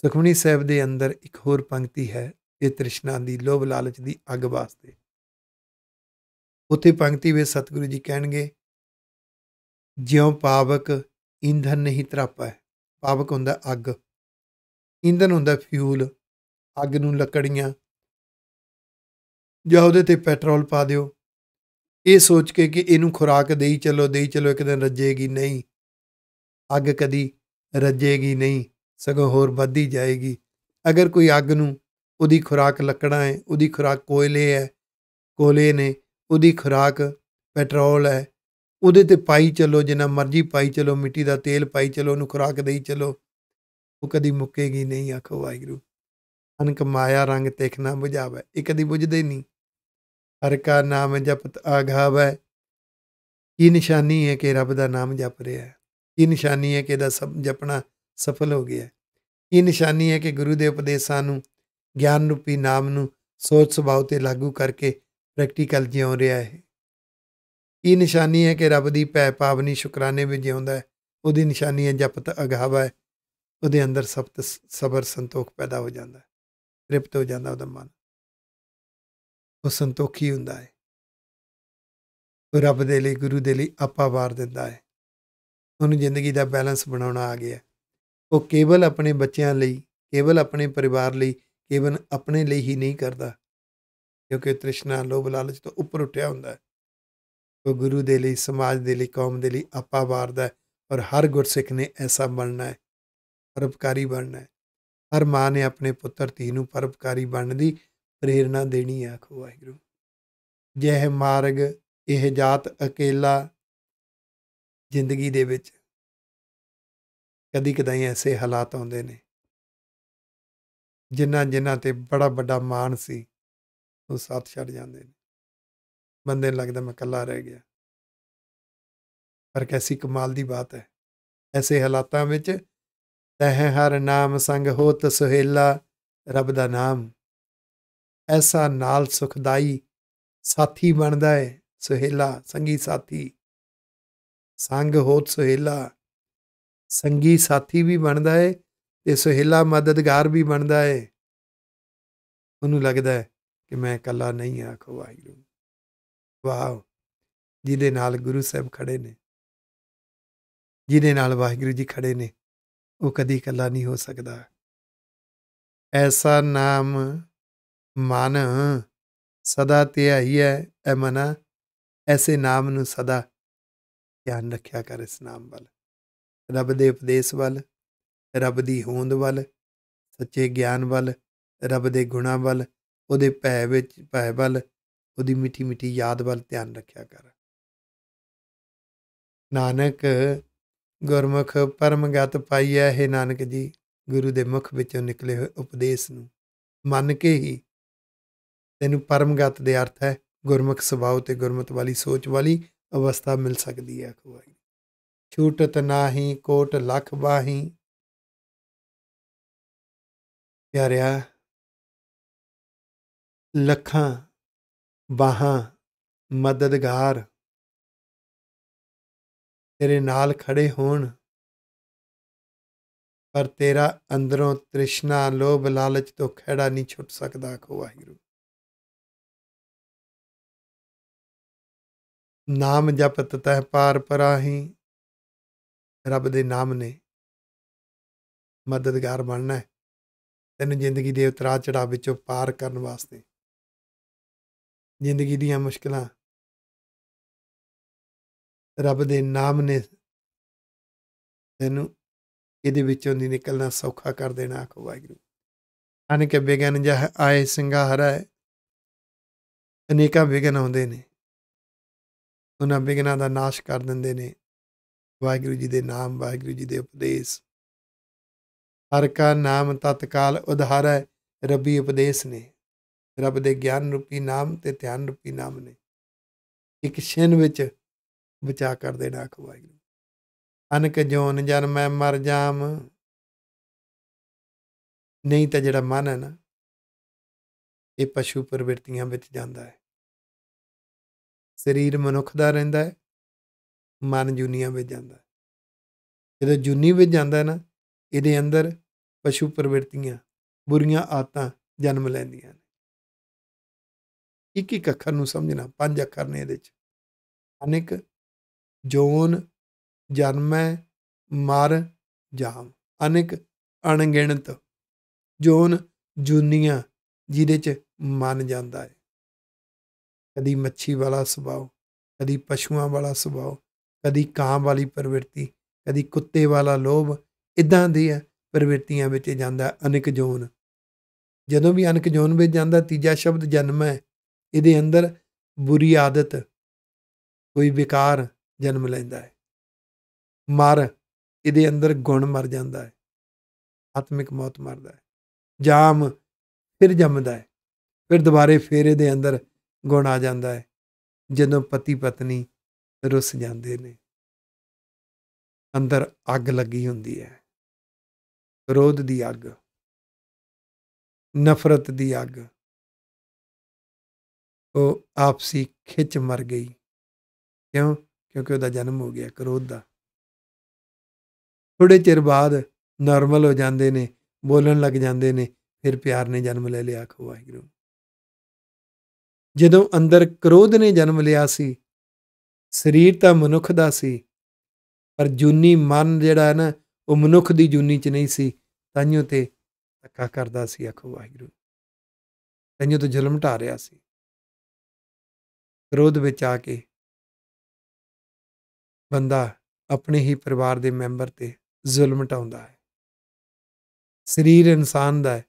ਸੁਖਮਨੀ ਸਾਹਿਬ ਦੇ ਅੰਦਰ ਇੱਕ ਹੋਰ ਪੰਕਤੀ ਹੈ ਇਹ ਤ੍ਰਿਸ਼ਨਾ ਦੀ ਲੋਭ ਲਾਲਚ ਦੀ ਅੱਗ ਵਾਸਤੇ ਉੱਥੇ ਪੰਕਤੀ ਵਿੱਚ ਸਤਿਗੁਰੂ ਜੀ ਕਹਿਣਗੇ ਜਿਉ ਪਾਵਕ ਇੰਧਨ ਨਹੀਂ ਤਰਾਪਾ ਪਾਵਕ ਹੁੰਦਾ ਅੱਗ ਇੰਧਨ ਹੁੰਦਾ ਫਿਊਲ ਅੱਗ ਨੂੰ ਲੱਕੜੀਆਂ ਜਾਂ ਉਹਦੇ ਤੇ ਪੈਟਰੋਲ ਪਾ ਦਿਓ ਇਹ ਸੋਚ ਕੇ ਕਿ ਇਹਨੂੰ ਖੁਰਾਕ ਦੇਈ ਚਲੋ ਦੇਈ ਚਲੋ ਇੱਕ ਦਿਨ ਰੱਜੇਗੀ ਨਹੀਂ ਅੱਗ ਕਦੀ ਰੱਜੇਗੀ ਨਹੀਂ ਸਗੋਂ ਹੋਰ ਵੱਧਦੀ ਜਾਏਗੀ ਅਗਰ ਕੋਈ ਅੱਗ ਨੂੰ ਉਹਦੀ ਖੁਰਾਕ ਲੱਕੜਾਂ ਹੈ ਉਹਦੀ ਖੁਰਾਕ ਕੋਇਲੇ ਹੈ ਕੋਲੇ ਨੇ ਉਹਦੀ ਖੁਰਾਕ ਪੈਟਰੋਲ ਹੈ ਉਹਦੇ ਤੇ ਪਾਈ ਚੱਲੋ ਜਿੰਨਾ ਮਰਜ਼ੀ ਪਾਈ ਚੱਲੋ ਮਿੱਟੀ ਦਾ ਤੇਲ ਪਾਈ ਚੱਲੋ ਉਹਨੂੰ ਖੁਰਾਕ ਦੇਈ ਚੱਲੋ ਉਹ ਕਦੀ ਮੁੱਕੇਗੀ ਨਹੀਂ ਆਖੋ ਵਾਹਿਗੁਰੂ ਅਨਕ ਮਾਇਆ ਰੰਗ ਤੇਖਣਾ ਬੁਝਾਵੇ ਇਹ ਕਦੀ ਬੁਝਦੇ ਨਹੀਂ ਹਰ ਕਾ ਨਾਮ ਜਪਤ ਆਗਾਵੇ ਕੀ ਨਿਸ਼ਾਨੀ ਹੈ ਕਿ ਰੱਬ ਦਾ ਨਾਮ ਜਪ ਰਿਹਾ ਹੈ ਕੀ ਨਿਸ਼ਾਨੀ ਹੈ ਕਿ ਇਹਦਾ ਸਭ ਜਪਣਾ ਸਫਲ ਹੋ ਗਿਆ ਕੀ ਨਿਸ਼ਾਨੀ ਹੈ ਕਿ ਗੁਰੂ ਦੇ ਉਪਦੇਸ਼ਾਂ ਨੂੰ ਗਿਆਨ ਰੂਪੀ ਨਾਮ ਨੂੰ ਸੋਚ ਸੁਭਾਅ ਤੇ ਲਾਗੂ ਕਰਕੇ ਪ੍ਰੈਕਟੀਕਲ ਜਿਉਂ ਰਿਹਾ ਹੈ ਇਹ ਨਿਸ਼ਾਨੀ ਹੈ ਕਿ ਰੱਬ ਦੀ ਪੈ ਪਾਵਨੀ ਸ਼ੁਕਰਾਨੇ ਵਿੱਚ ਜਿਉਂਦਾ ਹੈ ਉਹਦੀ ਨਿਸ਼ਾਨੀ ਹੈ ਜਪਤ ਅਗਾਵਾ ਹੈ ਉਹਦੇ ਅੰਦਰ ਸਬਤ ਸਬਰ ਸੰਤੋਖ ਪੈਦਾ ਹੋ ਜਾਂਦਾ ਹੈ ਤ੍ਰਿਪਤ ਹੋ ਜਾਂਦਾ ਉਹਦਾ ਮਨ ਉਹ ਸੰਤੋਖੀ ਹੁੰਦਾ ਹੈ ਉਹ ਰੱਬ ਦੇ ਲਈ ਗੁਰੂ ਦੇ ਲਈ ਆਪਾ ਵਾਰ ਦਿੰਦਾ ਹੈ ਉਹਨੂੰ ਜ਼ਿੰਦਗੀ ਦਾ ਬੈਲੈਂਸ ਬਣਾਉਣਾ ਆ ਗਿਆ ਉਹ ਕੇਵਲ ਆਪਣੇ ਬੱਚਿਆਂ ਲਈ ਕੇਵਲ ਆਪਣੇ ਪਰਿਵਾਰ ਲਈ ਕੇਵਲ ਆਪਣੇ ਲਈ ਹੀ ਨਹੀਂ ਕਰਦਾ ਕਿਉਂਕਿ ਤ੍ਰਿਸ਼ਨਾ ਲੋਭ ਲਾਲਚ ਤੋਂ ਉੱਪਰ ਉੱਠਿਆ ਹੁੰਦਾ ਹੈ ਉਹ ਗੁਰੂ ਦੇ ਲਈ ਸਮਾਜ ਦੇ ਲਈ ਕੌਮ ਦੇ ਲਈ ਆਪਾ ਵਾਰਦਾ ਹੈ ਔਰ ਹਰ ਗੁਰਸਿੱਖ ਨੇ ਐਸਾ ਬਣਨਾ ਹੈ ਪਰਪਕਾਰੀ ਬਣਨਾ ਹੈ ਹਰ ਮਾਂ ਨੇ ਆਪਣੇ ਪੁੱਤਰ ਧੀ ਨੂੰ ਪਰਪਕਾਰੀ ਬਣਨ ਦੀ ਪ੍ਰੇਰਣਾ ਦੇਣੀ ਹੈ ਆਖੋ ਵਾਹਿਗੁਰੂ ਜਹ ਮਾਰਗ ਇਹ ਜਾਤ ਇਕੱਲਾ ਜ਼ਿੰਦਗੀ ਦੇ ਵਿੱਚ ਕਦੀ ਕਦਾਈ ਐਸੇ ਹਾਲਾਤ ਆਉਂਦੇ ਨੇ ਜਿਨ੍ਹਾਂ ਜਿਨ੍ਹਾਂ ਤੇ ਬੜਾ ਵੱਡਾ ਮਾਣ ਸੀ ਉਹ ਸਾਥ ਛੱਡ ਜਾਂਦੇ ਨੇ ਬੰਦੇ ਨੂੰ ਲੱਗਦਾ ਮੈਂ ਇਕੱਲਾ ਰਹਿ ਗਿਆ ਪਰ ਕੈਸੀ ਕਮਾਲ ਦੀ ਬਾਤ ਹੈ ਐਸੇ ਹਾਲਾਤਾਂ ਵਿੱਚ ਤਹ ਹਰ ਨਾਮ ਸੰਗ ਹੋਤ ਸੁਹੇਲਾ ਰੱਬ ਦਾ ਨਾਮ ਐਸਾ ਨਾਲ ਸੁਖਦਾਈ ਸਾਥੀ ਬਣਦਾ ਹੈ ਸੁਹੇਲਾ ਸੰਗੀ ਸਾਥੀ ਸੰਗ ਹੋਤ ਸੁਹੇਲਾ ਸੰਗੀ ਸਾਥੀ ਵੀ ਬਣਦਾ ਹੈ ਤੇ ਸੁਹੇਲਾ ਮਦਦਗਾਰ ਵੀ ਬਣਦਾ ਹੈ ਉਹਨੂੰ ਲੱਗਦਾ ਹੈ ਕਿ ਮੈਂ ਇਕੱਲਾ ਨਹੀਂ ਆ ਕੋ ਵਾਹਿਗੁਰੂ ਵਾਹ ਜਿਹਦੇ ਨਾਲ ਗੁਰੂ ਸਾਹਿਬ ਖੜੇ ਨੇ ਜਿਹਦੇ ਨਾਲ ਵਾਹਿਗੁਰੂ ਜੀ ਖੜੇ ਨੇ ਉਹ ਕਦੀ ਇਕੱਲਾ ਨਹੀਂ ਹੋ ਸਕਦਾ ਐਸਾ ਨਾਮ ਮਨ ਸਦਾ ਧਿਆਈ ਹੈ ਐ ਮਨਾ ਐਸੇ ਨਾਮ ਨੂੰ ਸਦਾ ਧਿਆਨ ਰੱਖਿਆ ਕਰ ਇਸ ਨਾਮ ਵੱਲ ਰੱਬ ਦੇ ਉਪਦੇਸ਼ ਵੱਲ ਰੱਬ ਦੀ ਹੋਂਦ ਵੱਲ ਸੱਚੇ ਗਿਆਨ ਵੱਲ ਰੱਬ ਦੇ ਗੁਣਾ ਵੱਲ ਉਹਦੇ ਪੈ ਵਿੱਚ ਪੈ ਵੱਲ ਉਹਦੀ ਮਿੱਠੀ ਮਿੱਠੀ ਯਾਦ ਵੱਲ ਧਿਆਨ ਰੱਖਿਆ ਕਰ ਨਾਨਕ ਗੁਰਮੁਖ ਪਰਮਗਤ ਪਾਈਐ ਹੈ ਨਾਨਕ ਜੀ ਗੁਰੂ ਦੇ ਮੁਖ ਵਿੱਚੋਂ ਨਿਕਲੇ ਹੋਏ ਉਪਦੇਸ਼ ਨੂੰ ਮੰਨ ਕੇ ਹੀ ਤੈਨੂੰ ਪਰਮਗਤ ਦੇ ਅਰਥ ਹੈ ਗੁਰਮੁਖ ਸੁਭਾਅ ਤੇ ਗੁਰਮਤ ਵਾਲੀ ਸੋਚ ਵਾਲੀ ਅਵਸਥਾ ਮਿਲ ਸਕਦੀ ਹੈ ਖੁਆਈ ਛੂਟਤ ਨਾਹੀ ਕੋਟ ਲਖ ਬਾਹੀ ਪਿਆਰਿਆ ਲੱਖਾਂ ਬਾਹਾਂ ਮਦਦਗਾਰ ਤੇਰੇ ਨਾਲ ਖੜੇ ਹੋਣ ਪਰ ਤੇਰਾ ਅੰਦਰੋਂ ਤ੍ਰਿਸ਼ਨਾ ਲੋਭ ਲਾਲਚ ਤੋਂ ਖੜਾ ਨਹੀਂ ਛੁੱਟ ਸਕਦਾ ਕੋ ਵਾਹਿਗੁਰੂ ਨਾਮ ਜਪਤ ਤਹ ਪਾਰ ਪਰਾਹੀ ਰੱਬ ਦੇ ਨਾਮ ਨੇ ਮਦਦਗਾਰ ਬਣਨਾ ਹੈ ਤੈਨੂੰ ਜ਼ਿੰਦਗੀ ਦੇ ਉਤਰਾ ਚੜਾ ਵਿੱਚੋਂ ਪਾਰ ਕਰਨ ਵਾਸਤੇ ਜ਼ਿੰਦਗੀ ਦੀਆਂ ਮੁਸ਼ਕਲਾਂ ਰੱਬ ਦੇ ਨਾਮ ਨੇ ਤੈਨੂੰ ਇਹਦੇ ਵਿੱਚੋਂ ਦੀ ਨਿਕਲਣਾ ਸੌਖਾ ਕਰ ਦੇਣਾ ਆਖੋ ਵਾਹਿਗੁਰੂ ਅਨੇਕ ਬੇਗਨ ਜਹ ਆਏ ਸਿੰਘਾਰਾ ਅਨੇਕਾਂ ਬੇਗਨ ਆਉਂਦੇ ਨੇ ਉਹਨਾਂ ਬੇਗਨਾਂ ਦਾ ਨਾਸ਼ ਕਰ ਦਿੰਦੇ ਨੇ ਵਾਹਿਗੁਰੂ ਜੀ ਦੇ ਨਾਮ ਵਾਹਿਗੁਰੂ ਜੀ ਦੇ ਉਪਦੇਸ਼ ਹਰ ਕਾ ਨਾਮ ਤਤਕਾਲ ਉਧਾਰੈ ਰੱਬੀ ਉਪਦੇਸ਼ ਨੇ ਰੱਬ ਦੇ ਗਿਆਨ ਰੂਪੀ ਨਾਮ ਤੇ ਧਿਆਨ ਰੂਪੀ ਨਾਮ ਨੇ ਇੱਕ ਛਿਨ ਵਿੱਚ ਬਚਾ ਕਰ ਦੇਣਾ ਖਵਾਈ ਅਨਕ ਜੋਨ ਜਨ ਮੈਂ ਮਰ ਜਾਮ ਨਹੀਂ ਤਾਂ ਜਿਹੜਾ ਮਨ ਹੈ ਨਾ ਇਹ ਪਸ਼ੂ ਪ੍ਰਵਿਰਤੀਆਂ ਵਿੱਚ ਜਾਂਦਾ ਹੈ ਸਰੀਰ ਮਨੁੱਖ ਦਾ ਰਹਿੰਦਾ ਹੈ ਮਨ ਜੁਨੀਆਂ ਵਿੱਚ ਜਾਂਦਾ ਹੈ ਜਦੋਂ ਜੁਨੀ ਵਿੱਚ ਜਾਂਦਾ ਹੈ ਨਾ ਇਹਦੇ ਅੰਦਰ ਪਸ਼ੂ ਪ੍ਰਵਿਰਤੀਆਂ ਬੁਰੀਆਂ ਆਤਾਂ ਜਨਮ ਲੈਂਦੀਆਂ ਇੱਕ ਇੱਕ ਅੱਖਰ ਨੂੰ ਸਮਝਣਾ ਪੰਜ ਅੱਖਰ ਨੇ ਇਹਦੇ ਚ ਅਨਿਕ ਜੋਨ ਜਨਮੈ ਮਰ ਜਾਮ ਅਨਿਕ ਅਣਗਿਣਤ ਜੋਨ ਜੁਨੀਆਂ ਜਿਹਦੇ ਚ ਮਨ ਜਾਂਦਾ ਹੈ ਕਦੀ ਮੱਛੀ ਵਾਲਾ ਸੁਭਾਅ ਕਦੀ ਪਸ਼ੂਆਂ ਵਾਲਾ ਸੁਭਾਅ ਕਦੀ ਕਾਂ ਵਾਲੀ ਪ੍ਰਵਿਰਤੀ ਕਦੀ ਕੁੱਤੇ ਵਾਲਾ ਲੋਭ ਇਦਾਂ ਦੀਆਂ ਪ੍ਰਵਿਰਤੀਆਂ ਵਿੱਚ ਜਾਂਦਾ ਅਨਿਕ ਜੋਨ ਜਦੋਂ ਵੀ ਅਨਿਕ ਜੋਨ ਵਿੱਚ ਜਾਂਦਾ ਤੀਜਾ ਸ਼ਬਦ ਜਨਮ ਹੈ ਇਹਦੇ ਅੰਦਰ ਬੁਰੀ ਆਦਤ ਕੋਈ ਵਿਕਾਰ ਜਨਮ ਲੈਂਦਾ ਹੈ ਮਰ ਇਹਦੇ ਅੰਦਰ ਗੁਣ ਮਰ ਜਾਂਦਾ ਹੈ ਆਤਮਿਕ ਮੌਤ ਮਰਦਾ ਹੈ ਜਾਮ ਫਿਰ ਜੰਮਦਾ ਹੈ ਫਿਰ ਦੁਬਾਰੇ ਫੇਰ ਇਹਦੇ ਅੰਦਰ ਗੁਣ ਆ ਜਾਂਦਾ ਹੈ ਜਦੋਂ ਪਤੀ ਪਤਨੀ ਰੁੱਸ ਜਾਂਦੇ ਨੇ ਅੰਦਰ ਅੱਗ ਲੱਗੀ ਹੁੰਦੀ ਹੈ ਵਿਰੋਧ ਦੀ ਅੱਗ ਨਫ਼ਰਤ ਦੀ ਅੱਗ ਉਹ ਆਪਸੀ ਖਿੱਚ ਮਰ ਗਈ ਕਿਉਂ ਕਿਉਂਕਿ ਉਹਦਾ ਜਨਮ ਹੋ ਗਿਆ ਕ੍ਰੋਧ ਦਾ ਥੋੜੇ ਚਿਰ ਬਾਅਦ ਨਾਰਮਲ ਹੋ ਜਾਂਦੇ ਨੇ ਬੋਲਣ ਲੱਗ ਜਾਂਦੇ ਨੇ ਫਿਰ ਪਿਆਰ ਨੇ ਜਨਮ ਲੈ ਲਿਆ ਆਖੋ ਵਾਹਿਗੁਰੂ ਜਦੋਂ ਅੰਦਰ ਕ੍ਰੋਧ ਨੇ ਜਨਮ ਲਿਆ ਸੀ ਸਰੀਰ ਤਾਂ ਮਨੁੱਖ ਦਾ ਸੀ ਪਰ ਜੁਨੀ ਮਨ ਜਿਹੜਾ ਹੈ ਨਾ ਉਹ ਮਨੁੱਖ ਦੀ ਜੁਨੀ 'ਚ ਨਹੀਂ ਸੀ ਤਾਂਿਓ ਤੇ ਧੱਕਾ ਕਰਦਾ ਸੀ ਆਖੋ ਵਾਹਿਗੁਰੂ ਤੈਨੂੰ ਤੇ ਜ਼ੁਲਮ ਢਾ ਰਿਹਾ ਸੀ ਕ੍ਰੋਧ ਵਿੱਚ ਆ ਕੇ ਬੰਦਾ ਆਪਣੇ ਹੀ ਪਰਿਵਾਰ ਦੇ ਮੈਂਬਰ ਤੇ ਜ਼ੁਲਮ ਟਾਉਂਦਾ ਹੈ ਸਰੀਰ ਇਨਸਾਨ ਦਾ ਹੈ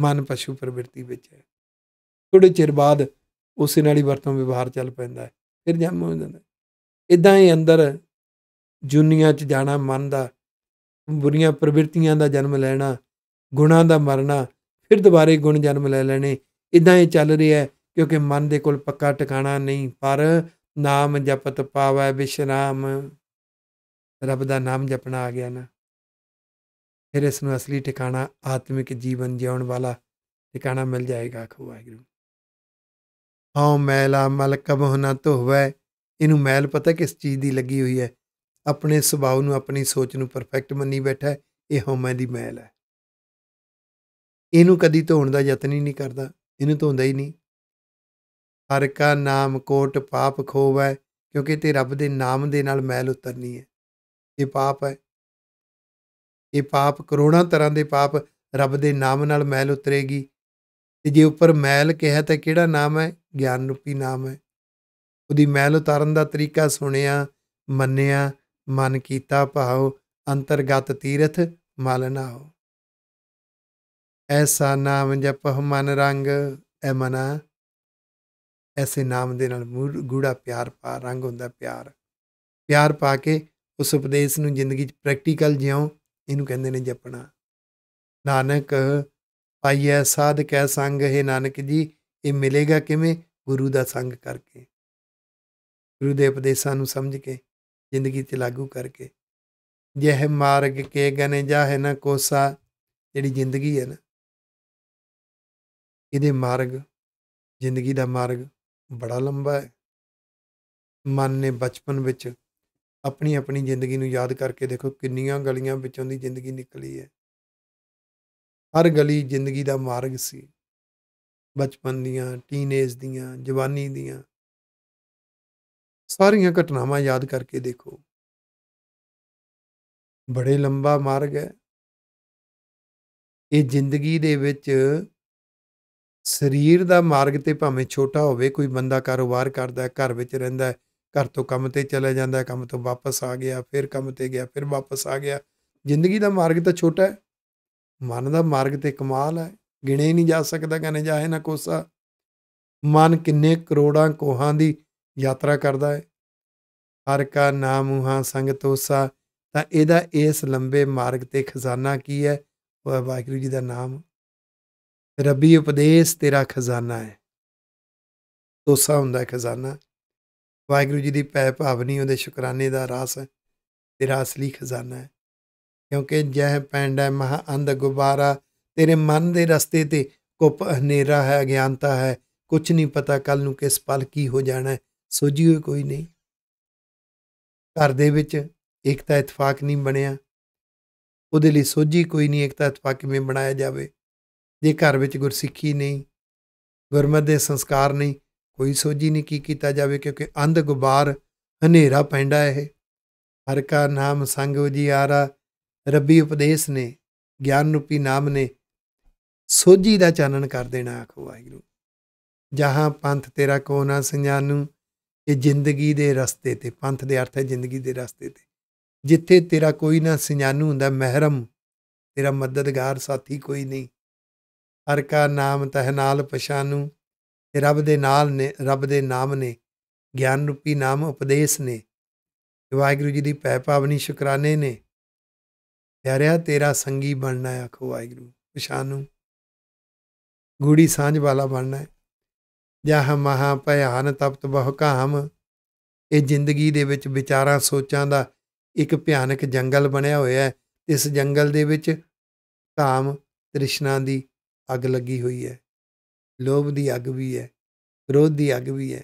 ਮਨ ਪਸ਼ੂ ਪ੍ਰਵਿਰਤੀ ਵਿੱਚ ਹੈ ਥੋੜੇ ਚਿਰ ਬਾਅਦ ਉਸੇ ਨਾਲ ਹੀ ਵਰਤੋਂ ਵਿਵਹਾਰ ਚੱਲ ਪੈਂਦਾ ਹੈ ਫਿਰ ਜੰਮ ਹੋ ਜਾਂਦਾ ਇਦਾਂ ਹੀ ਅੰਦਰ ਜੁਨੀਆਂ 'ਚ ਜਾਣਾ ਮਨ ਦਾ ਬੁਰੀਆਂ ਪ੍ਰਵਿਰਤੀਆਂ ਦਾ ਜਨਮ ਲੈਣਾ ਗੁਣਾਂ ਦਾ ਮਰਨਾ ਫਿਰ ਦੁਬਾਰੇ ਗੁਣ ਜਨਮ ਲੈ ਲੈਣੇ ਇਦਾਂ ਹੀ ਚੱਲ ਰਿਹਾ ਹੈ ਕਿਉਂਕਿ ਮਨ ਦੇ ਕੋਲ ਪੱਕਾ ਟਿਕਾਣਾ ਨਹੀਂ ਪਰ ਨਾਮ ਜਪਤ ਪਾਵੈ ਵਿਸ਼ਰਾਮ ਰੱਬ ਦਾ ਨਾਮ ਜਪਣਾ ਆ ਗਿਆ ਨਾ ਫਿਰ ਇਸ ਨੂੰ ਅਸਲੀ ਟਿਕਾਣਾ ਆਤਮਿਕ ਜੀਵਨ ਜਿਉਣ ਵਾਲਾ ਟਿਕਾਣਾ ਮਿਲ ਜਾਏਗਾ ਖੁਆ ਗੁਰੂ ਹਉ ਮੈਲਾ ਮਲ ਕਬਹੁ ਨਾ ਧੋਵੈ ਇਹਨੂੰ ਮੈਲ ਪਤਾ ਕਿਸ ਚੀਜ਼ ਦੀ ਲੱਗੀ ਹੋਈ ਹੈ ਆਪਣੇ ਸੁਭਾਅ ਨੂੰ ਆਪਣੀ ਸੋਚ ਨੂੰ ਪਰਫੈਕਟ ਮੰਨੀ ਬੈਠਾ ਇਹ ਹਉਮੈ ਦੀ ਮੈਲ ਹੈ ਇਹਨੂੰ ਕਦੀ ਧੋਣ ਦਾ ਯਤਨ ਹੀ ਨਹੀਂ ਕਰਦਾ ਇਹਨੂੰ ਧੋਂਦਾ ਹੀ ਨਹੀਂ ਹਰ ਕਾ ਨਾਮ ਕੋਟ ਪਾਪ ਖੋਵੈ ਕਿਉਂਕਿ ਤੇ ਰੱਬ ਦੇ ਨਾਮ ਦੇ ਨਾਲ ਮੈਲ ਉਤਰਨੀ ਹੈ ਇਹ ਪਾਪ ਹੈ ਇਹ ਪਾਪ ਕਰੋੜਾਂ ਤਰ੍ਹਾਂ ਦੇ ਪਾਪ ਰੱਬ ਦੇ ਨਾਮ ਨਾਲ ਮੈਲ ਉਤਰੇਗੀ ਤੇ ਜੇ ਉੱਪਰ ਮੈਲ ਕਿਹਾ ਤਾਂ ਕਿਹੜਾ ਨਾਮ ਹੈ ਗਿਆਨ ਰੂਪੀ ਨਾਮ ਹੈ ਉਹਦੀ ਮੈਲ ਉਤਾਰਨ ਦਾ ਤਰੀਕਾ ਸੁਣਿਆ ਮੰਨਿਆ ਮਨ ਕੀਤਾ ਭਾਉ ਅੰਤਰਗਤ ਤੀਰਥ ਮਲ ਹੋ ਐਸਾ ਨਾਮ ਜਪ ਮਨ ਰੰਗ ਐ ਮਨਾ ਐਸੇ ਨਾਮ ਦੇ ਨਾਲ ਗੂੜਾ ਪਿਆਰ ਪਾ ਰੰਗ ਹੁੰਦਾ ਪਿਆਰ ਪਿਆਰ ਪਾ ਕੇ ਉਸ ਉਪਦੇਸ਼ ਨੂੰ ਜ਼ਿੰਦਗੀ 'ਚ ਪ੍ਰੈਕਟੀਕਲ ਜਿਉਂ ਇਹਨੂੰ ਕਹਿੰਦੇ ਨੇ ਜਪਣਾ ਨਾਨਕ ਪਾਈਐ ਸਾਧ ਕੈ ਸੰਗ ਹੈ ਨਾਨਕ ਜੀ ਇਹ ਮਿਲੇਗਾ ਕਿਵੇਂ ਗੁਰੂ ਦਾ ਸੰਗ ਕਰਕੇ ਗੁਰੂ ਦੇ ਉਪਦੇਸ਼ਾਂ ਨੂੰ ਸਮਝ ਕੇ ਜ਼ਿੰਦਗੀ ਤੇ ਲਾਗੂ ਕਰਕੇ ਜਹ ਮਾਰਗ ਕੇ ਗਨੇ ਜਾਹ ਨਾ ਕੋਸਾ ਜਿਹੜੀ ਜ਼ਿੰਦਗੀ ਹੈ ਨਾ ਇਹਦੇ ਮਾਰਗ ਜ਼ਿੰਦਗੀ ਦਾ ਮਾਰਗ ਬੜਾ ਲੰਬਾ ਹੈ ਮਨ ਨੇ ਬਚਪਨ ਵਿੱਚ ਆਪਣੀ ਆਪਣੀ ਜ਼ਿੰਦਗੀ ਨੂੰ ਯਾਦ ਕਰਕੇ ਦੇਖੋ ਕਿੰਨੀਆਂ ਗਲੀਆਂ ਵਿੱਚੋਂ ਦੀ ਜ਼ਿੰਦਗੀ ਨਿਕਲੀ ਹੈ ਹਰ ਗਲੀ ਜ਼ਿੰਦਗੀ ਦਾ ਮਾਰਗ ਸੀ ਬਚਪਨ ਦੀਆਂ ਟੀਨੇਜ ਦੀਆਂ ਜਵਾਨੀ ਦੀਆਂ ਸਾਰੀਆਂ ਘਟਨਾਵਾਂ ਯਾਦ ਕਰਕੇ ਦੇਖੋ ਬੜੇ ਲੰਬਾ ਮਾਰਗ ਹੈ ਇਹ ਜ਼ਿੰਦਗੀ ਦੇ ਵਿੱਚ ਸਰੀਰ ਦਾ ਮਾਰਗ ਤੇ ਭਾਵੇਂ ਛੋਟਾ ਹੋਵੇ ਕੋਈ ਬੰਦਾ ਕਾਰੋਬਾਰ ਕਰਦਾ ਹੈ ਘਰ ਵਿੱਚ ਰਹਿੰਦਾ ਹੈ ਘਰ ਤੋਂ ਕੰਮ ਤੇ ਚਲਾ ਜਾਂਦਾ ਹੈ ਕੰਮ ਤੋਂ ਵਾਪਸ ਆ ਗਿਆ ਫਿਰ ਕੰਮ ਤੇ ਗਿਆ ਫਿਰ ਵਾਪਸ ਆ ਗਿਆ ਜ਼ਿੰਦਗੀ ਦਾ ਮਾਰਗ ਤਾਂ ਛੋਟਾ ਹੈ ਮਨ ਦਾ ਮਾਰਗ ਤੇ ਕਮਾਲ ਹੈ ਗਿਣੇ ਨਹੀਂ ਜਾ ਸਕਦਾ ਕਹਨੇ ਜਾਏ ਨਾ ਕੋਸਾ ਮਨ ਕਿੰਨੇ ਕਰੋੜਾਂ ਕੋਹਾਂ ਦੀ ਯਾਤਰਾ ਕਰਦਾ ਹੈ ਹਰ ਕਾ ਨਾਮ ਹਾ ਸੰਗ ਤੋਸਾ ਤਾਂ ਇਹਦਾ ਇਸ ਲੰਬੇ ਮਾਰਗ ਤੇ ਖਜ਼ਾਨਾ ਕੀ ਹੈ ਉਹ ਵਾਹਿਗੁਰੂ ਜੀ ਦਾ ਨਾਮ ਰੱਬੀ ਉਪਦੇਸ਼ ਤੇਰਾ ਖਜ਼ਾਨਾ ਹੈ ਤੋਸਾ ਹੁੰਦਾ ਖਜ਼ਾਨਾ ਵਾਹਿਗੁਰੂ ਜੀ ਦੀ ਪੈ ਭਾਵਨੀ ਉਹਦੇ ਸ਼ੁਕਰਾਨੇ ਦਾ ਰਾਸ ਤੇਰਾ ਅਸਲੀ ਖਜ਼ਾਨਾ ਹੈ ਕਿਉਂਕਿ ਜਹ ਹੈ ਮਹਾ ਅੰਧ ਗੁਬਾਰਾ ਤੇਰੇ ਮਨ ਦੇ ਰਸਤੇ ਤੇ ਕੁੱਪ ਹਨੇਰਾ ਹੈ ਅਗਿਆਨਤਾ ਹੈ ਕੁਝ ਨਹੀਂ ਪਤਾ ਕੱਲ ਨੂੰ ਕਿਸ ਪਲ ਕੀ ਹੋ ਜਾਣਾ ਸੋਝੀ ਹੋਈ ਕੋਈ ਨਹੀਂ ਘਰ ਦੇ ਵਿੱਚ ਇਕਤਾ ਇਤਫਾਕ ਨਹੀਂ ਬਣਿਆ ਉਹਦੇ ਲਈ ਸੋਝੀ ਕੋਈ ਨਹੀਂ ਇਕਤਾ ਇਤਫਾਕ ਕਿਵੇਂ ਬਣਾਇਆ ਜਾਵੇ ਜੇ ਘਰ ਵਿੱਚ ਗੁਰਸਿੱਖੀ ਨਹੀਂ ਗੁਰਮਤਿ ਦੇ ਸੰਸਕਾਰ ਨਹੀਂ ਕੋਈ ਸੋਝੀ ਨਹੀਂ ਕੀ ਕੀਤਾ ਜਾਵੇ ਕਿਉਂਕਿ ਅੰਧ ਗੁਬਾਰ ਹਨੇਰਾ ਪੈਂਦਾ ਹੈ ਹਰ ਕਾ ਨਾਮ ਸੰਗ ਆਰਾ ਰੱਬੀ ਉਪਦੇਸ਼ ਨੇ ਗਿਆਨ ਰੂਪੀ ਨਾਮ ਨੇ ਸੋਝੀ ਦਾ ਚਾਨਣ ਕਰ ਦੇਣਾ ਆਖੋ ਵਾਹਿਗੁਰੂ ਜਹਾਂ ਪੰਥ ਤੇਰਾ ਕੋ ਨਾ ਸੰਜਾਨੂ ਇਹ ਜ਼ਿੰਦਗੀ ਦੇ ਰਸਤੇ ਤੇ ਪੰਥ ਦੇ ਅਰਥ ਹੈ ਜ਼ਿੰਦਗੀ ਦੇ ਰਸਤੇ ਤੇ ਜਿੱਥੇ ਤੇਰਾ ਕੋਈ ਨਾ ਸੰਜਾਨੂ ਹੁੰਦਾ ਮਹਿਰਮ ਤੇਰਾ ਮਦਦਗਾਰ ਸਾਥੀ ਕੋਈ ਨਹੀਂ ਹਰ ਕਾ ਨਾਮ ਤਹ ਨਾਲ ਪਛਾਨੂ ਤੇ ਰੱਬ ਦੇ ਨਾਲ ਨੇ ਰੱਬ ਦੇ ਨਾਮ ਨੇ ਗਿਆਨ ਰੂਪੀ ਨਾਮ ਉਪਦੇਸ਼ ਨੇ ਵਾਹਿਗੁਰੂ ਜੀ ਦੀ ਪੈ ਪਾਵਨੀ ਸ਼ੁਕਰਾਨੇ ਨੇ ਪਿਆਰਿਆ ਤੇਰਾ ਸੰਗੀ ਬਣਨਾ ਹੈ ਆਖੋ ਵਾਹਿਗੁਰੂ ਪਛਾਨੂ ਗੂੜੀ ਸਾਂਝ ਵਾਲਾ ਬਣਨਾ ਹੈ ਜਹ ਮਹਾ ਭਿਆਨ ਤਪਤ ਬਹੁ ਕਾਮ ਇਹ ਜ਼ਿੰਦਗੀ ਦੇ ਵਿੱਚ ਵਿਚਾਰਾਂ ਸੋਚਾਂ ਦਾ ਇੱਕ ਭਿਆਨਕ ਜੰਗਲ ਬਣਿਆ ਹੋਇਆ ਹੈ ਇਸ ਜੰਗਲ ਦੇ ਵਿੱਚ ਕਾਮ ਤ੍ਰਿਸ਼ਨਾ ਦੀ ਅੱਗ ਲੱਗੀ ਹੋਈ ਹੈ ਲੋਭ ਦੀ ਅੱਗ ਵੀ ਹੈ ਕ੍ਰੋਧ ਦੀ ਅੱਗ ਵੀ ਹੈ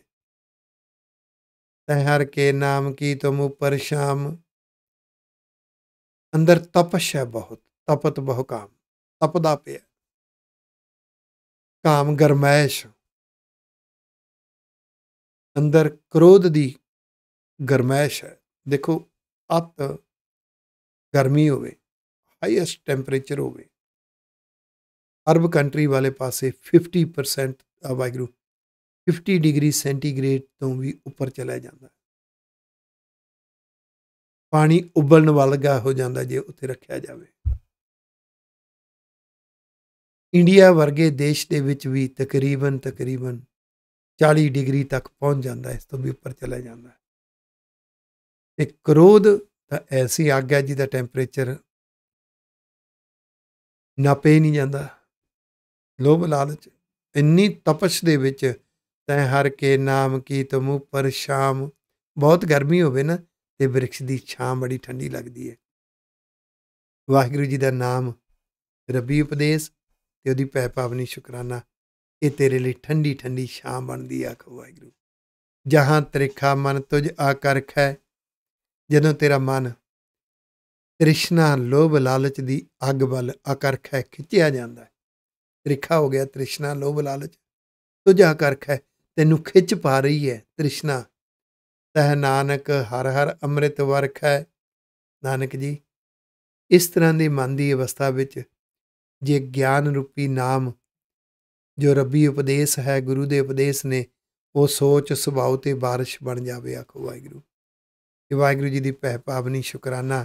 ਤੈ ਹਰ ਕੇ ਨਾਮ ਕੀ ਤੁਮ ਉਪਰ ਸ਼ਾਮ ਅੰਦਰ ਤਪਸ਼ ਹੈ ਬਹੁਤ ਤਪਤ ਬਹੁ ਕਾਮ ਤਪਦਾ ਪਿਆ ਕਾਮ ਗਰਮੈਸ਼ ਅੰਦਰ ਕ੍ਰੋਧ ਦੀ ਗਰਮੈਸ਼ ਹੈ ਦੇਖੋ ਅਤ ਗਰਮੀ ਹੋਵੇ ਹਾਈਐਸਟ ਟੈਂਪਰੇਚਰ ਹੋਵੇ ਅਰਬ ਕੰਟਰੀ ਵਾਲੇ ਪਾਸੇ 50% ਵਾਇਗਰੂ 50 ਡਿਗਰੀ ਸੈਂਟੀਗ੍ਰੇਡ ਤੋਂ ਵੀ ਉੱਪਰ ਚਲਾ ਜਾਂਦਾ ਪਾਣੀ ਉਬਲਣ ਵਾਲਾ ਹੋ ਜਾਂਦਾ ਜੇ ਉੱਥੇ ਰੱਖਿਆ ਜਾਵੇ ਇੰਡੀਆ ਵਰਗੇ ਦੇਸ਼ ਦੇ ਵਿੱਚ ਵੀ ਤਕਰੀਬਨ ਤਕਰੀਬਨ 40 ਡਿਗਰੀ ਤੱਕ ਪਹੁੰਚ ਜਾਂਦਾ ਇਸ ਤੋਂ ਵੀ ਉੱਪਰ ਚਲਾ ਜਾਂਦਾ ਤੇ ਕਰੋਧ ਤਾਂ ਐਸੀ ਆਗਿਆ ਜੀ ਜਿਹਦਾ ਟੈਂਪਰੇਚਰ ਨਾਪੇ ਨਹੀਂ ਜਾਂਦਾ ਲੋਭ ਲਾਲਚ ਇੰਨੀ ਤਪਸ਼ ਦੇ ਵਿੱਚ ਤੈ ਹਰ ਕੇ ਨਾਮ ਕੀ ਤੁਮ ਉਪਰ ਸ਼ਾਮ ਬਹੁਤ ਗਰਮੀ ਹੋਵੇ ਨਾ ਤੇ ਬ੍ਰਿਕਸ਼ ਦੀ ਛਾਂ ਬੜੀ ਠੰਡੀ ਲੱਗਦੀ ਹੈ ਵਾਹਿਗੁਰੂ ਜੀ ਦਾ ਨਾਮ ਰੱਬੀ ਉਪਦੇਸ਼ ਤੇ ਉਹਦੀ ਪੈ ਪਾਵਨੀ ਸ਼ੁਕਰਾਨਾ ਇਹ ਤੇਰੇ ਲਈ ਠੰਡੀ ਠੰਡੀ ਛਾਂ ਬਣਦੀ ਆਖ ਵਾਹਿਗੁਰੂ ਜਹਾਂ ਤ੍ਰਿਖਾ ਮਨ ਤੁਝ ਆਕਰਖ ਹੈ ਜਦੋਂ ਤੇਰਾ ਮਨ ਤ੍ਰਿਸ਼ਨਾ ਲੋਭ ਲਾਲਚ ਦੀ ਅੱਗ ਵੱਲ ਆਕਰਖ ਹੈ ਖਿੱਚਿਆ ਜਾਂਦਾ ਤ੍ਰਿਖਾ ਹੋ ਗਿਆ ਤ੍ਰਿਸ਼ਨਾ ਲੋਭ ਲਾਲਚ ਤੁਝਾ ਕਰਖ ਹੈ ਤੈਨੂੰ ਖਿੱਚ ਪਾ ਰਹੀ ਹੈ ਤ੍ਰਿਸ਼ਨਾ ਤਹ ਨਾਨਕ ਹਰ ਹਰ ਅੰਮ੍ਰਿਤ ਵਰਖ ਹੈ ਨਾਨਕ ਜੀ ਇਸ ਤਰ੍ਹਾਂ ਦੀ ਮਨ ਦੀ ਅਵਸਥਾ ਵਿੱਚ ਜੇ ਗਿਆਨ ਰੂਪੀ ਨਾਮ ਜੋ ਰੱਬੀ ਉਪਦੇਸ਼ ਹੈ ਗੁਰੂ ਦੇ ਉਪਦੇਸ਼ ਨੇ ਉਹ ਸੋਚ ਸੁਭਾਅ ਤੇ بارش ਬਣ ਜਾਵੇ ਆਖੋ ਵਾਹਿਗੁਰੂ ਕਿ ਵਾਹਿਗੁਰੂ ਜੀ ਦੀ ਪਹਿ ਪਾਵਨੀ ਸ਼ੁਕਰਾਨਾ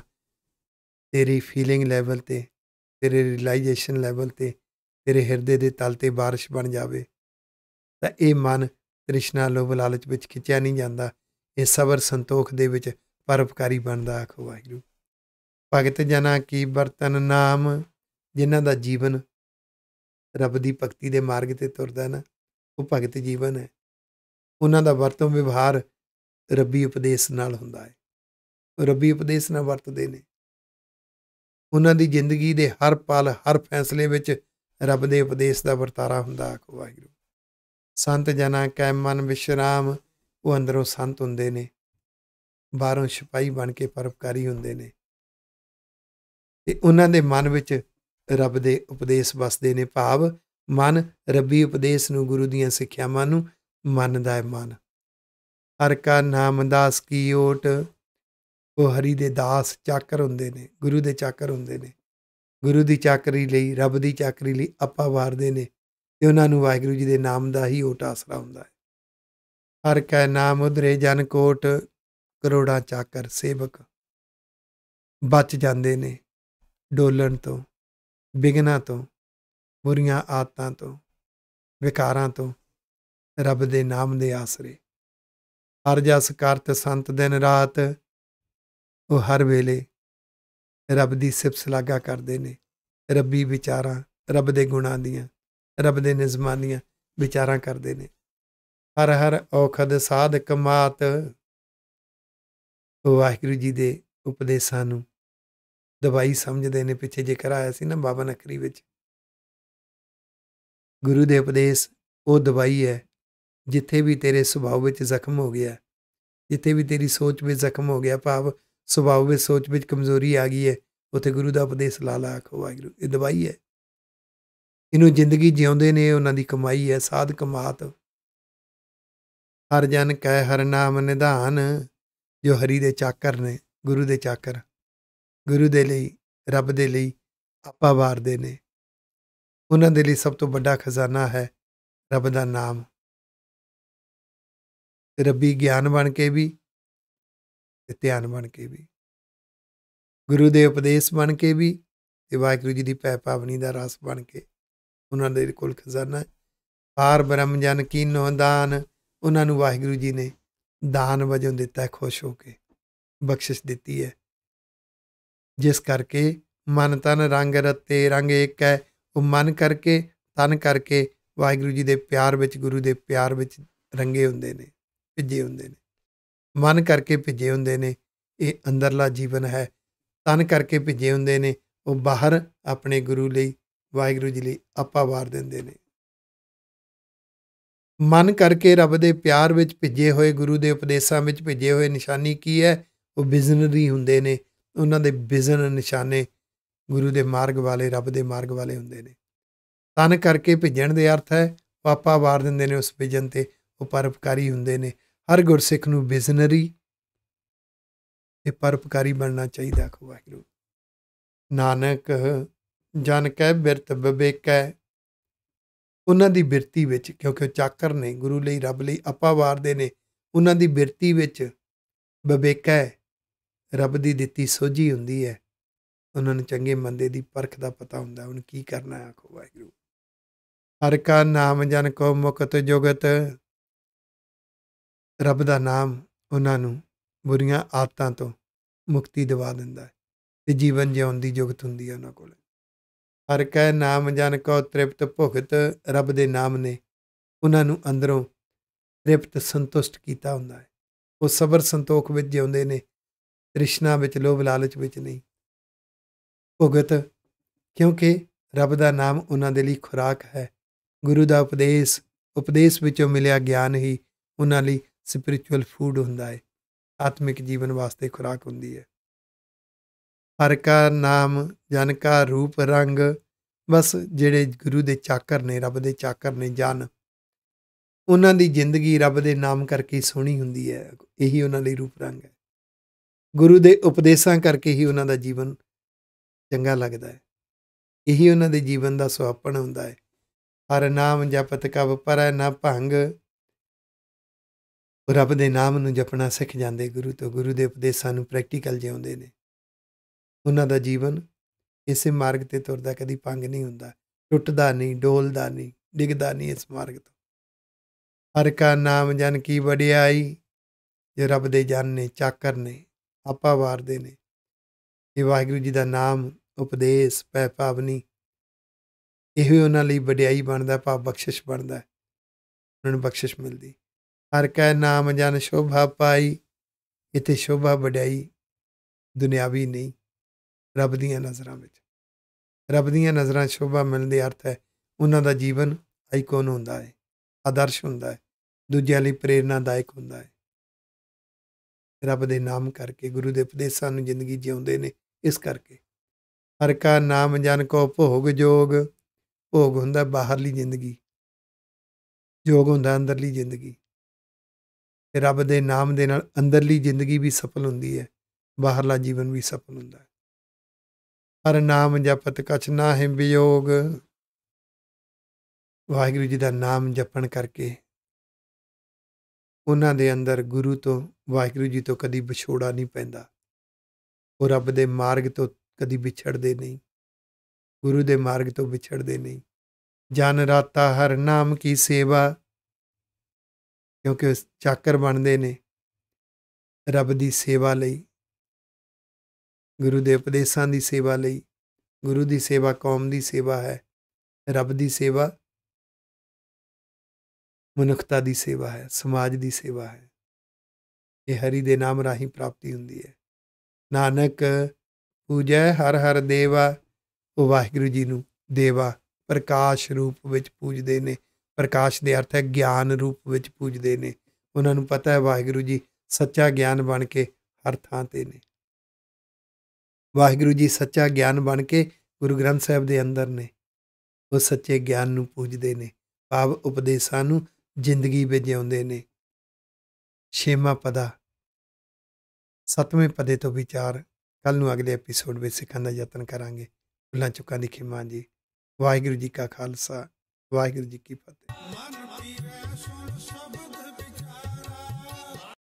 ਤੇਰੀ ਫੀਲਿੰਗ ਲੈਵਲ ਤੇ ਤੇਰੇ ਰਿਅਲਾਈਜੇਸ਼ਨ ਲੈਵਲ ਤੇ ਤੇਰੇ ਹਿਰਦੇ ਦੇ ਤਲ ਤੇ بارش ਬਣ ਜਾਵੇ ਤਾਂ ਇਹ ਮਨ ਤ੍ਰਿਸ਼ਨਾ ਲੋਭ ਲਾਲਚ ਵਿੱਚ ਖਿੱਚਿਆ ਨਹੀਂ ਜਾਂਦਾ ਇਹ ਸਬਰ ਸੰਤੋਖ ਦੇ ਵਿੱਚ ਪਰਉਪਕਾਰੀ ਬਣਦਾ ਆਖੋ ਵਾਹਿਗੁਰੂ ਭਗਤ ਜਨਾ ਕੀ ਬਰਤਨ ਨਾਮ ਜਿਨ੍ਹਾਂ ਦਾ ਜੀਵਨ ਰੱਬ ਦੀ ਭਗਤੀ ਦੇ ਮਾਰਗ ਤੇ ਤੁਰਦਾ ਨਾ ਉਹ ਭਗਤ ਜੀਵਨ ਹੈ ਉਹਨਾਂ ਦਾ ਵਰਤੋਂ ਵਿਵਹਾਰ ਰੱਬੀ ਉਪਦੇਸ਼ ਨਾਲ ਹੁੰਦਾ ਹੈ ਉਹ ਰੱਬੀ ਉਪਦੇਸ਼ ਨਾਲ ਵਰਤਦੇ ਨੇ ਉਹਨਾਂ ਦੀ ਜ਼ਿੰਦਗੀ ਦੇ ਹਰ ਪਲ ਹਰ ਫੈਸਲੇ ਵਿੱਚ ਰੱਬ ਦੇ ਉਪਦੇਸ਼ ਦਾ ਵਰਤਾਰਾ ਹੁੰਦਾ ਆਖੋ ਵਾਹਿਗੁਰੂ ਸੰਤ ਜਨਾ ਕੈ ਮਨ ਵਿਸ਼ਰਾਮ ਉਹ ਅੰਦਰੋਂ ਸੰਤ ਹੁੰਦੇ ਨੇ ਬਾਹਰੋਂ ਸਿਪਾਈ ਬਣ ਕੇ ਪਰਪਕਾਰੀ ਹੁੰਦੇ ਨੇ ਤੇ ਉਹਨਾਂ ਦੇ ਮਨ ਵਿੱਚ ਰੱਬ ਦੇ ਉਪਦੇਸ਼ ਵਸਦੇ ਨੇ ਭਾਵ ਮਨ ਰੱਬੀ ਉਪਦੇਸ਼ ਨੂੰ ਗੁਰੂ ਦੀਆਂ ਸਿੱਖਿਆਵਾਂ ਨੂੰ ਮੰਨਦਾ ਹੈ ਮਨ ਹਰ ਕਾ ਨਾਮ ਦਾਸ ਕੀ ਓਟ ਉਹ ਹਰੀ ਦੇ ਦਾਸ ਚਾਕਰ ਹੁੰਦੇ ਨੇ ਗੁਰੂ ਦੇ ਚਾਕਰ ਹੁੰਦੇ ਨੇ ਗੁਰੂ ਦੀ ਚਾਕਰੀ ਲਈ ਰੱਬ ਦੀ ਚਾਕਰੀ ਲਈ ਆਪਾ ਵਾਰਦੇ ਨੇ ਤੇ ਉਹਨਾਂ ਨੂੰ ਵਾਹਿਗੁਰੂ ਜੀ ਦੇ ਨਾਮ ਦਾ ਹੀ ਓਟ ਆਸਰਾ ਹੁੰਦਾ ਹੈ ਹਰ ਕੈ ਨਾਮ ਉਧਰੇ ਜਨ ਕੋਟ ਕਰੋੜਾਂ ਚਾਕਰ ਸੇਵਕ ਬਚ ਜਾਂਦੇ ਨੇ ਡੋਲਣ ਤੋਂ ਬਿਗਨਾ ਤੋਂ ਬੁਰੀਆਂ ਆਤਾਂ ਤੋਂ ਵਿਕਾਰਾਂ ਤੋਂ ਰੱਬ ਦੇ ਨਾਮ ਦੇ ਆਸਰੇ ਹਰ ਜਸ ਕਰਤ ਸੰਤ ਦਿਨ ਰਾਤ ਉਹ ਹਰ ਵੇਲੇ ਰੱਬ ਦੀ ਸਿਫਤ ਸਲਾਗਾ ਕਰਦੇ ਨੇ ਰੱਬੀ ਵਿਚਾਰਾਂ ਰੱਬ ਦੇ ਗੁਣਾਂ ਦੀਆਂ ਰੱਬ ਦੇ ਨਿਜ਼ਮਾਂ ਦੀਆਂ ਵਿਚਾਰਾਂ ਕਰਦੇ ਨੇ ਹਰ ਹਰ ਔਖਦ ਸਾਧਕ ਮਾਤ ਵਾਹਿਗੁਰੂ ਜੀ ਦੇ ਉਪਦੇਸ਼ਾਂ ਨੂੰ ਦਵਾਈ ਸਮਝਦੇ ਨੇ ਪਿੱਛੇ ਜ਼ਿਕਰ ਆਇਆ ਸੀ ਨਾ ਬਾਬਾ ਨਕਰੀ ਵਿੱਚ ਗੁਰੂ ਦੇ ਉਪਦੇਸ਼ ਉਹ ਦਵਾਈ ਹੈ ਜਿੱਥੇ ਵੀ ਤੇਰੇ ਸੁਭਾਅ ਵਿੱਚ ਜ਼ਖਮ ਹੋ ਗਿਆ ਜਿੱਥੇ ਵੀ ਤੇਰੀ ਸੋਚ ਵਿੱਚ ਜ਼ਖਮ ਹੋ ਗਿਆ ਭਾਵ ਸੁਭਾਅ ਵਿੱਚ ਸੋਚ ਵਿੱਚ ਕਮਜ਼ੋਰੀ ਆ ਗਈ ਹੈ ਉਥੇ ਗੁਰੂ ਦਾ ਉਪਦੇਸ਼ ਲਾ ਲਾ ਆਖੋ ਵਾਹਿਗੁਰੂ ਇਹ ਦਵਾਈ ਹੈ ਇਹਨੂੰ ਜ਼ਿੰਦਗੀ ਜਿਉਂਦੇ ਨੇ ਉਹਨਾਂ ਦੀ ਕਮਾਈ ਹੈ ਸਾਧ ਕਮਾਤ ਹਰ ਜਨ ਕੈ ਹਰ ਨਾਮ ਨਿਧਾਨ ਜੋ ਹਰੀ ਦੇ ਚਾਕਰ ਨੇ ਗੁਰੂ ਦੇ ਚਾਕਰ ਗੁਰੂ ਦੇ ਲਈ ਰੱਬ ਦੇ ਲਈ ਆਪਾ ਵਾਰਦੇ ਨੇ ਉਹਨਾਂ ਦੇ ਲਈ ਸਭ ਤੋਂ ਵੱਡਾ ਖਜ਼ਾਨਾ ਹੈ ਰੱਬ ਦਾ ਨਾਮ ਰੱਬੀ ਗਿਆਨ ਬਣ ਕੇ ਵੀ ਤੇ ਧਿਆਨ ਬਣ ਕੇ ਵੀ ਗੁਰੂ ਦੇ ਉਪਦੇਸ਼ ਬਣ ਕੇ ਵੀ ਤੇ ਵਾਹਿਗੁਰੂ ਜੀ ਦੀ ਪੈ ਪਾਵਨੀ ਦਾ ਰਸ ਬਣ ਕੇ ਉਹਨਾਂ ਦੇ ਕੋਲ ਖਜ਼ਾਨਾ ਪਾਰ ਬ੍ਰਹਮ ਜਨ ਕੀਨੋ ਦਾਨ ਉਹਨਾਂ ਨੂੰ ਵਾਹਿਗੁਰੂ ਜੀ ਨੇ ਦਾਨ ਵਜੋਂ ਦਿੱਤਾ ਖੁਸ਼ ਹੋ ਕੇ ਬਖਸ਼ਿਸ਼ ਦਿੱਤੀ ਹੈ ਜਿਸ ਕਰਕੇ ਮਨ ਤਨ ਰੰਗ ਰਤੇ ਰੰਗ ਇੱਕ ਹੈ ਉਹ ਮਨ ਕਰਕੇ ਤਨ ਕਰਕੇ ਵਾਹਿਗੁਰੂ ਜੀ ਦੇ ਪਿਆਰ ਵਿੱਚ ਗੁਰੂ ਦੇ ਪਿਆਰ ਵਿੱਚ ਰੰਗੇ ਹੁੰਦੇ ਨੇ ਭਿੱਜੇ ਹੁੰਦੇ ਨੇ ਮਨ ਕਰਕੇ ਭਿੱਜੇ ਹੁੰਦੇ ਨੇ ਇਹ ਅੰਦਰਲਾ ਜੀਵਨ ਹੈ ਤਨ ਕਰਕੇ ਭਿੱਜੇ ਹੁੰਦੇ ਨੇ ਉਹ ਬਾਹਰ ਆਪਣੇ ਗੁਰੂ ਲਈ ਵਾਹਿਗੁਰੂ ਜੀ ਲਈ ਆਪਾ ਵਾਰ ਦਿੰਦੇ ਨੇ ਮਨ ਕਰਕੇ ਰੱਬ ਦੇ ਪਿਆਰ ਵਿੱਚ ਭਿੱਜੇ ਹੋਏ ਗੁਰੂ ਦੇ ਉਪਦੇਸ਼ਾਂ ਵਿੱਚ ਭਿੱਜੇ ਹੋਏ ਨਿਸ਼ਾਨੀ ਕੀ ਹੈ ਉਹ ਵਿਜ਼ਨਰੀ ਹੁੰਦੇ ਨੇ ਉਹਨਾਂ ਦੇ ਵਿਜ਼ਨ ਨਿਸ਼ਾਨੇ ਗੁਰੂ ਦੇ ਮਾਰਗ ਵਾਲੇ ਰੱਬ ਦੇ ਮਾਰਗ ਵਾਲੇ ਹੁੰਦੇ ਨੇ ਤਨ ਕਰਕੇ ਭਿੱਜਣ ਦੇ ਅਰਥ ਹੈ ਪਾਪਾ ਵਾਰ ਦਿੰਦੇ ਨੇ ਉਸ ਵਿਜਨ ਤੇ ਉਹ ਪਰਪਕਾਰੀ ਹੁੰਦੇ ਨੇ ਹਰ ਗੁਰਸਿੱਖ ਨੂੰ ਵਿਜ਼ਨਰੀ ਤੇ ਪਰਪਕਾਰੀ ਬਣਨਾ ਚਾਹੀਦਾ ਹੈ ਵਾਹਿਗੁਰੂ ਨਾਨਕ ਜਨ ਕੈ ਬਿਰਤ ਬਿਬੇਕੈ ਉਹਨਾਂ ਦੀ ਬਿਰਤੀ ਵਿੱਚ ਕਿਉਂਕਿ ਉਹ ਚਾਕਰ ਨੇ ਗੁਰੂ ਲਈ ਰੱਬ ਲਈ ਆਪਾ ਵਾਰਦੇ ਨੇ ਉਹਨਾਂ ਦੀ ਬਿਰਤੀ ਵਿੱਚ ਬਿਬੇਕੈ ਰੱਬ ਦੀ ਦਿੱਤੀ ਸੋਝੀ ਹੁੰਦੀ ਹੈ ਉਹਨਾਂ ਨੂੰ ਚੰਗੇ ਮੰਦੇ ਦੀ ਪਰਖ ਦਾ ਪਤਾ ਹੁੰਦਾ ਉਹਨ ਕੀ ਕਰਨਾ ਹੈ ਆਖੋ ਵਾਹਿਗੁਰੂ ਹਰ ਕਾ ਨਾਮ ਜਨ ਕੋ ਮੁਕਤ ਜੁਗਤ ਰੱਬ ਦਾ ਨਾਮ ਉਹਨਾਂ ਨੂੰ ਬੁਰੀਆਂ ਆਦਤਾਂ ਤੋਂ ਮੁਕਤੀ ਦਿਵਾ ਦਿੰਦਾ ਹੈ ਤੇ ਜੀਵਨ ਜਿਉਣ ਦੀ ਯੋਗਤ ਹੁੰਦੀ ਹੈ ਉਹਨਾਂ ਕੋਲ ਹਰ ਕੈ ਨਾਮ ਜਨ ਕੋ ਤ੍ਰਿਪਤ ਭੁਗਤ ਰੱਬ ਦੇ ਨਾਮ ਨੇ ਉਹਨਾਂ ਨੂੰ ਅੰਦਰੋਂ ਤ੍ਰਿਪਤ ਸੰਤੁਸ਼ਟ ਕੀਤਾ ਹੁੰਦਾ ਹੈ ਉਹ ਸਬਰ ਸੰਤੋਖ ਵਿੱਚ ਜਿਉਂਦੇ ਨੇ ਤ੍ਰਿਸ਼ਨਾ ਵਿੱਚ ਲੋਭ ਲਾਲਚ ਵਿੱਚ ਨਹੀਂ ਭੁਗਤ ਕਿਉਂਕਿ ਰੱਬ ਦਾ ਨਾਮ ਉਹਨਾਂ ਦੇ ਲਈ ਖੁਰਾਕ ਹੈ ਗੁਰੂ ਦਾ ਉਪਦੇਸ਼ ਉਪਦੇਸ਼ ਵਿੱਚੋਂ ਮਿਲਿਆ ਗਿਆਨ ਹੀ ਉਹਨਾਂ ਲਈ ਸਪਿਰਚੁਅਲ ਫੂਡ ਹੁੰਦਾ ਹੈ ਆਤਮਿਕ ਜੀਵਨ ਵਾਸਤੇ ਖੁਰਾਕ ਹੁੰਦੀ ਹੈ ਹਰ ਕਾ ਨਾਮ ਜਨ ਕਾ ਰੂਪ ਰੰਗ ਬਸ ਜਿਹੜੇ ਗੁਰੂ ਦੇ ਚਾਕਰ ਨੇ ਰੱਬ ਦੇ ਚਾਕਰ ਨੇ ਜਨ ਉਹਨਾਂ ਦੀ ਜ਼ਿੰਦਗੀ ਰੱਬ ਦੇ ਨਾਮ ਕਰਕੇ ਸੋਹਣੀ ਹੁੰਦੀ ਹੈ ਇਹੀ ਉਹਨਾਂ ਲਈ ਰੂਪ ਰੰਗ ਹੈ ਗੁਰੂ ਦੇ ਉਪਦੇਸ਼ਾਂ ਕਰਕੇ ਹੀ ਉਹਨਾਂ ਦਾ ਜੀਵਨ ਚੰਗਾ ਲੱਗਦਾ ਹੈ ਇਹੀ ਉਹਨਾਂ ਦੇ ਜੀਵਨ ਦਾ ਸੁਆਪਣ ਹੁੰਦਾ ਹੈ ਹਰ ਨਾਮ ਜਪਤ ਕਬ ਪਰੈ ਨਾ ਭੰਗ ਰੱਬ ਦੇ ਨਾਮ ਨੂੰ ਜਪਣਾ ਸਿੱਖ ਜਾਂਦੇ ਗੁਰੂ ਤੋਂ ਗੁਰੂ ਦੇ ਉਪਦੇਸ਼ਾਂ ਨੂੰ ਪ੍ਰੈਕਟੀਕਲ ਜਿਉਂਦੇ ਨੇ ਉਹਨਾਂ ਦਾ ਜੀਵਨ ਇਸੇ ਮਾਰਗ ਤੇ ਤੁਰਦਾ ਕਦੀ ਪੰਗ ਨਹੀਂ ਹੁੰਦਾ ਟੁੱਟਦਾ ਨਹੀਂ ਡੋਲਦਾ ਨਹੀਂ ਡਿੱਗਦਾ ਨਹੀਂ ਇਸ ਮਾਰਗ ਤੋਂ ਹਰ ਕਾ ਨਾਮ ਜਨ ਕੀ ਵਡਿਆਈ ਜੇ ਰੱਬ ਦੇ ਜਨ ਨੇ ਚਾਕਰ ਨੇ ਆਪਾ ਵਾਰਦੇ ਨੇ ਇਹ ਵਾਹਿਗੁਰੂ ਜੀ ਦਾ ਨਾਮ ਉਪਦੇਸ਼ ਪੈ ਪਾਵਨੀ ਇਹ ਵੀ ਉਹਨਾਂ ਲਈ ਵਡਿਆਈ ਬਣਦਾ ਪਾਪ ਬਖਸ਼ਿਸ਼ ਬਣਦਾ ਉਹਨਾਂ ਨੂੰ ਬਖਸ਼ਿਸ਼ ਮਿਲਦੀ ਹਰ ਕੈ ਨਾਮ ਜਨ ਸ਼ੋਭਾ ਪਾਈ ਇਤੇ ਸ਼ੋਭਾ ਵਡਾਈ ਦੁਨਿਆਵੀ ਨਹੀਂ ਰੱਬ ਦੀਆਂ ਨਜ਼ਰਾਂ ਵਿੱਚ ਰੱਬ ਦੀਆਂ ਨਜ਼ਰਾਂ ਸ਼ੋਭਾ ਮਿਲਣ ਦੇ ਅਰਥ ਹੈ ਉਹਨਾਂ ਦਾ ਜੀਵਨ ਆਈਕਨ ਹੁੰਦਾ ਹੈ ਆਦਰਸ਼ ਹੁੰਦਾ ਹੈ ਦੂਜਿਆਂ ਲਈ ਪ੍ਰੇਰਣਾਦਾਇਕ ਹੁੰਦਾ ਹੈ ਰੱਬ ਦੇ ਨਾਮ ਕਰਕੇ ਗੁਰੂ ਦੇ ਉਪਦੇਸ਼ਾਂ ਨੂੰ ਜ਼ਿੰਦਗੀ ਜਿਉਂਦੇ ਨੇ ਇਸ ਕਰਕੇ ਹਰ ਕਾ ਨਾਮ ਜਨ ਕੋ ਭੋਗ ਜੋਗ ਭੋਗ ਹੁੰਦਾ ਬਾਹਰਲੀ ਜ਼ਿੰਦਗੀ ਜੋਗ ਹੁੰਦਾ ਅੰਦਰਲੀ ਜ਼ਿੰਦਗੀ ਤੇ ਰੱਬ ਦੇ ਨਾਮ ਦੇ ਨਾਲ ਅੰਦਰਲੀ ਜ਼ਿੰਦਗੀ ਵੀ ਸਫਲ ਹੁੰਦੀ ਹੈ ਬਾਹਰਲਾ ਜੀਵਨ ਵੀ ਸਫਲ ਹੁੰਦਾ ਹੈ ਹਰ ਨਾਮ ਜਪਤ ਕਛ ਨਾ ਹੈ ਵਿਯੋਗ ਵਾਹਿਗੁਰੂ ਜੀ ਦਾ ਨਾਮ ਜਪਣ ਕਰਕੇ ਉਹਨਾਂ ਦੇ ਅੰਦਰ ਗੁਰੂ ਤੋਂ ਵਾਹਿਗੁਰੂ ਜੀ ਤੋਂ ਕਦੀ ਵਿਛੋੜਾ ਨਹੀਂ ਪੈਂਦਾ ਉਹ ਰੱਬ ਦੇ ਮਾਰਗ ਤੋਂ ਕਦੀ ਵਿਛੜਦੇ ਨਹੀਂ ਗੁਰੂ ਦੇ ਮਾਰਗ ਤੋਂ ਵਿਛੜਦੇ ਨਹੀਂ ਜਨ ਰਾਤਾ ਹਰ ਨਾਮ ਕੀ ਸੇਵਾ ਕਿਉਂਕਿ ਉਹ ਚਾਕਰ ਬਣਦੇ ਨੇ ਰੱਬ ਦੀ ਸੇਵਾ ਲਈ ਗੁਰੂ ਦੇ ਉਪਦੇਸ਼ਾਂ ਦੀ ਸੇਵਾ ਲਈ ਗੁਰੂ ਦੀ ਸੇਵਾ ਕੌਮ ਦੀ ਸੇਵਾ ਹੈ ਰੱਬ ਦੀ ਸੇਵਾ ਮਨੁੱਖਤਾ ਦੀ ਸੇਵਾ ਹੈ ਸਮਾਜ ਦੀ ਸੇਵਾ ਹੈ ਇਹ ਹਰੀ ਦੇ ਨਾਮ ਰਾਹੀਂ ਪ੍ਰਾਪਤੀ ਹੁੰਦੀ ਹੈ ਨਾਨਕ ਪੂਜੈ ਹਰ ਹਰ ਦੇਵਾ ਉਹ ਵਾਹਿਗੁਰੂ ਜੀ ਨੂੰ ਦੇਵਾ ਪ੍ਰਕਾਸ਼ ਰੂਪ ਵਿੱਚ ਪੂਜਦੇ ਨੇ ਪ੍ਰਕਾਸ਼ ਦੇ ਅਰਥ ਹੈ ਗਿਆਨ ਰੂਪ ਵਿੱਚ ਪੂਜਦੇ ਨੇ ਉਹਨਾਂ ਨੂੰ ਪਤਾ ਹੈ ਵਾਹਿਗੁਰੂ ਜੀ ਸੱਚਾ ਗਿਆਨ ਬਣ ਕੇ ਹਰ ਥਾਂ ਤੇ ਨੇ ਵਾਹਿਗੁਰੂ ਜੀ ਸੱਚਾ ਗਿਆਨ ਬਣ ਕੇ ਗੁਰੂ ਗ੍ਰੰਥ ਸਾਹਿਬ ਦੇ ਅੰਦਰ ਨੇ ਉਹ ਸੱਚੇ ਗਿਆਨ ਨੂੰ ਪੂਜਦੇ ਨੇ ਭਾਵ ਉਪਦੇਸ਼ਾਂ ਨੂੰ ਜ਼ਿੰਦਗੀ ਵਿੱਚ ਜਿਉਂਦੇ ਨੇ ਛੇਵਾਂ ਪਦਾ ਸਤਵੇਂ ਪਦੇ ਤੋਂ ਵਿਚਾਰ ਕੱਲ ਨੂੰ ਅਗਲੇ ਐਪੀਸੋਡ ਵਿੱਚ ਸਿੱਖਣ ਦਾ ਯਤਨ ਕਰਾਂਗੇ ਭੁੱਲਾਂ ਚੁੱਕਾਂ ਦੀ ਖਿਮਾ ਜੀ ਵਾਹਿਗੁਰੂ ਜੀ ਕਾ ਖਾਲਸਾ ਵਾਹਿਗੁਰੂ ਜੀ ਕੀ ਫਤਿਹ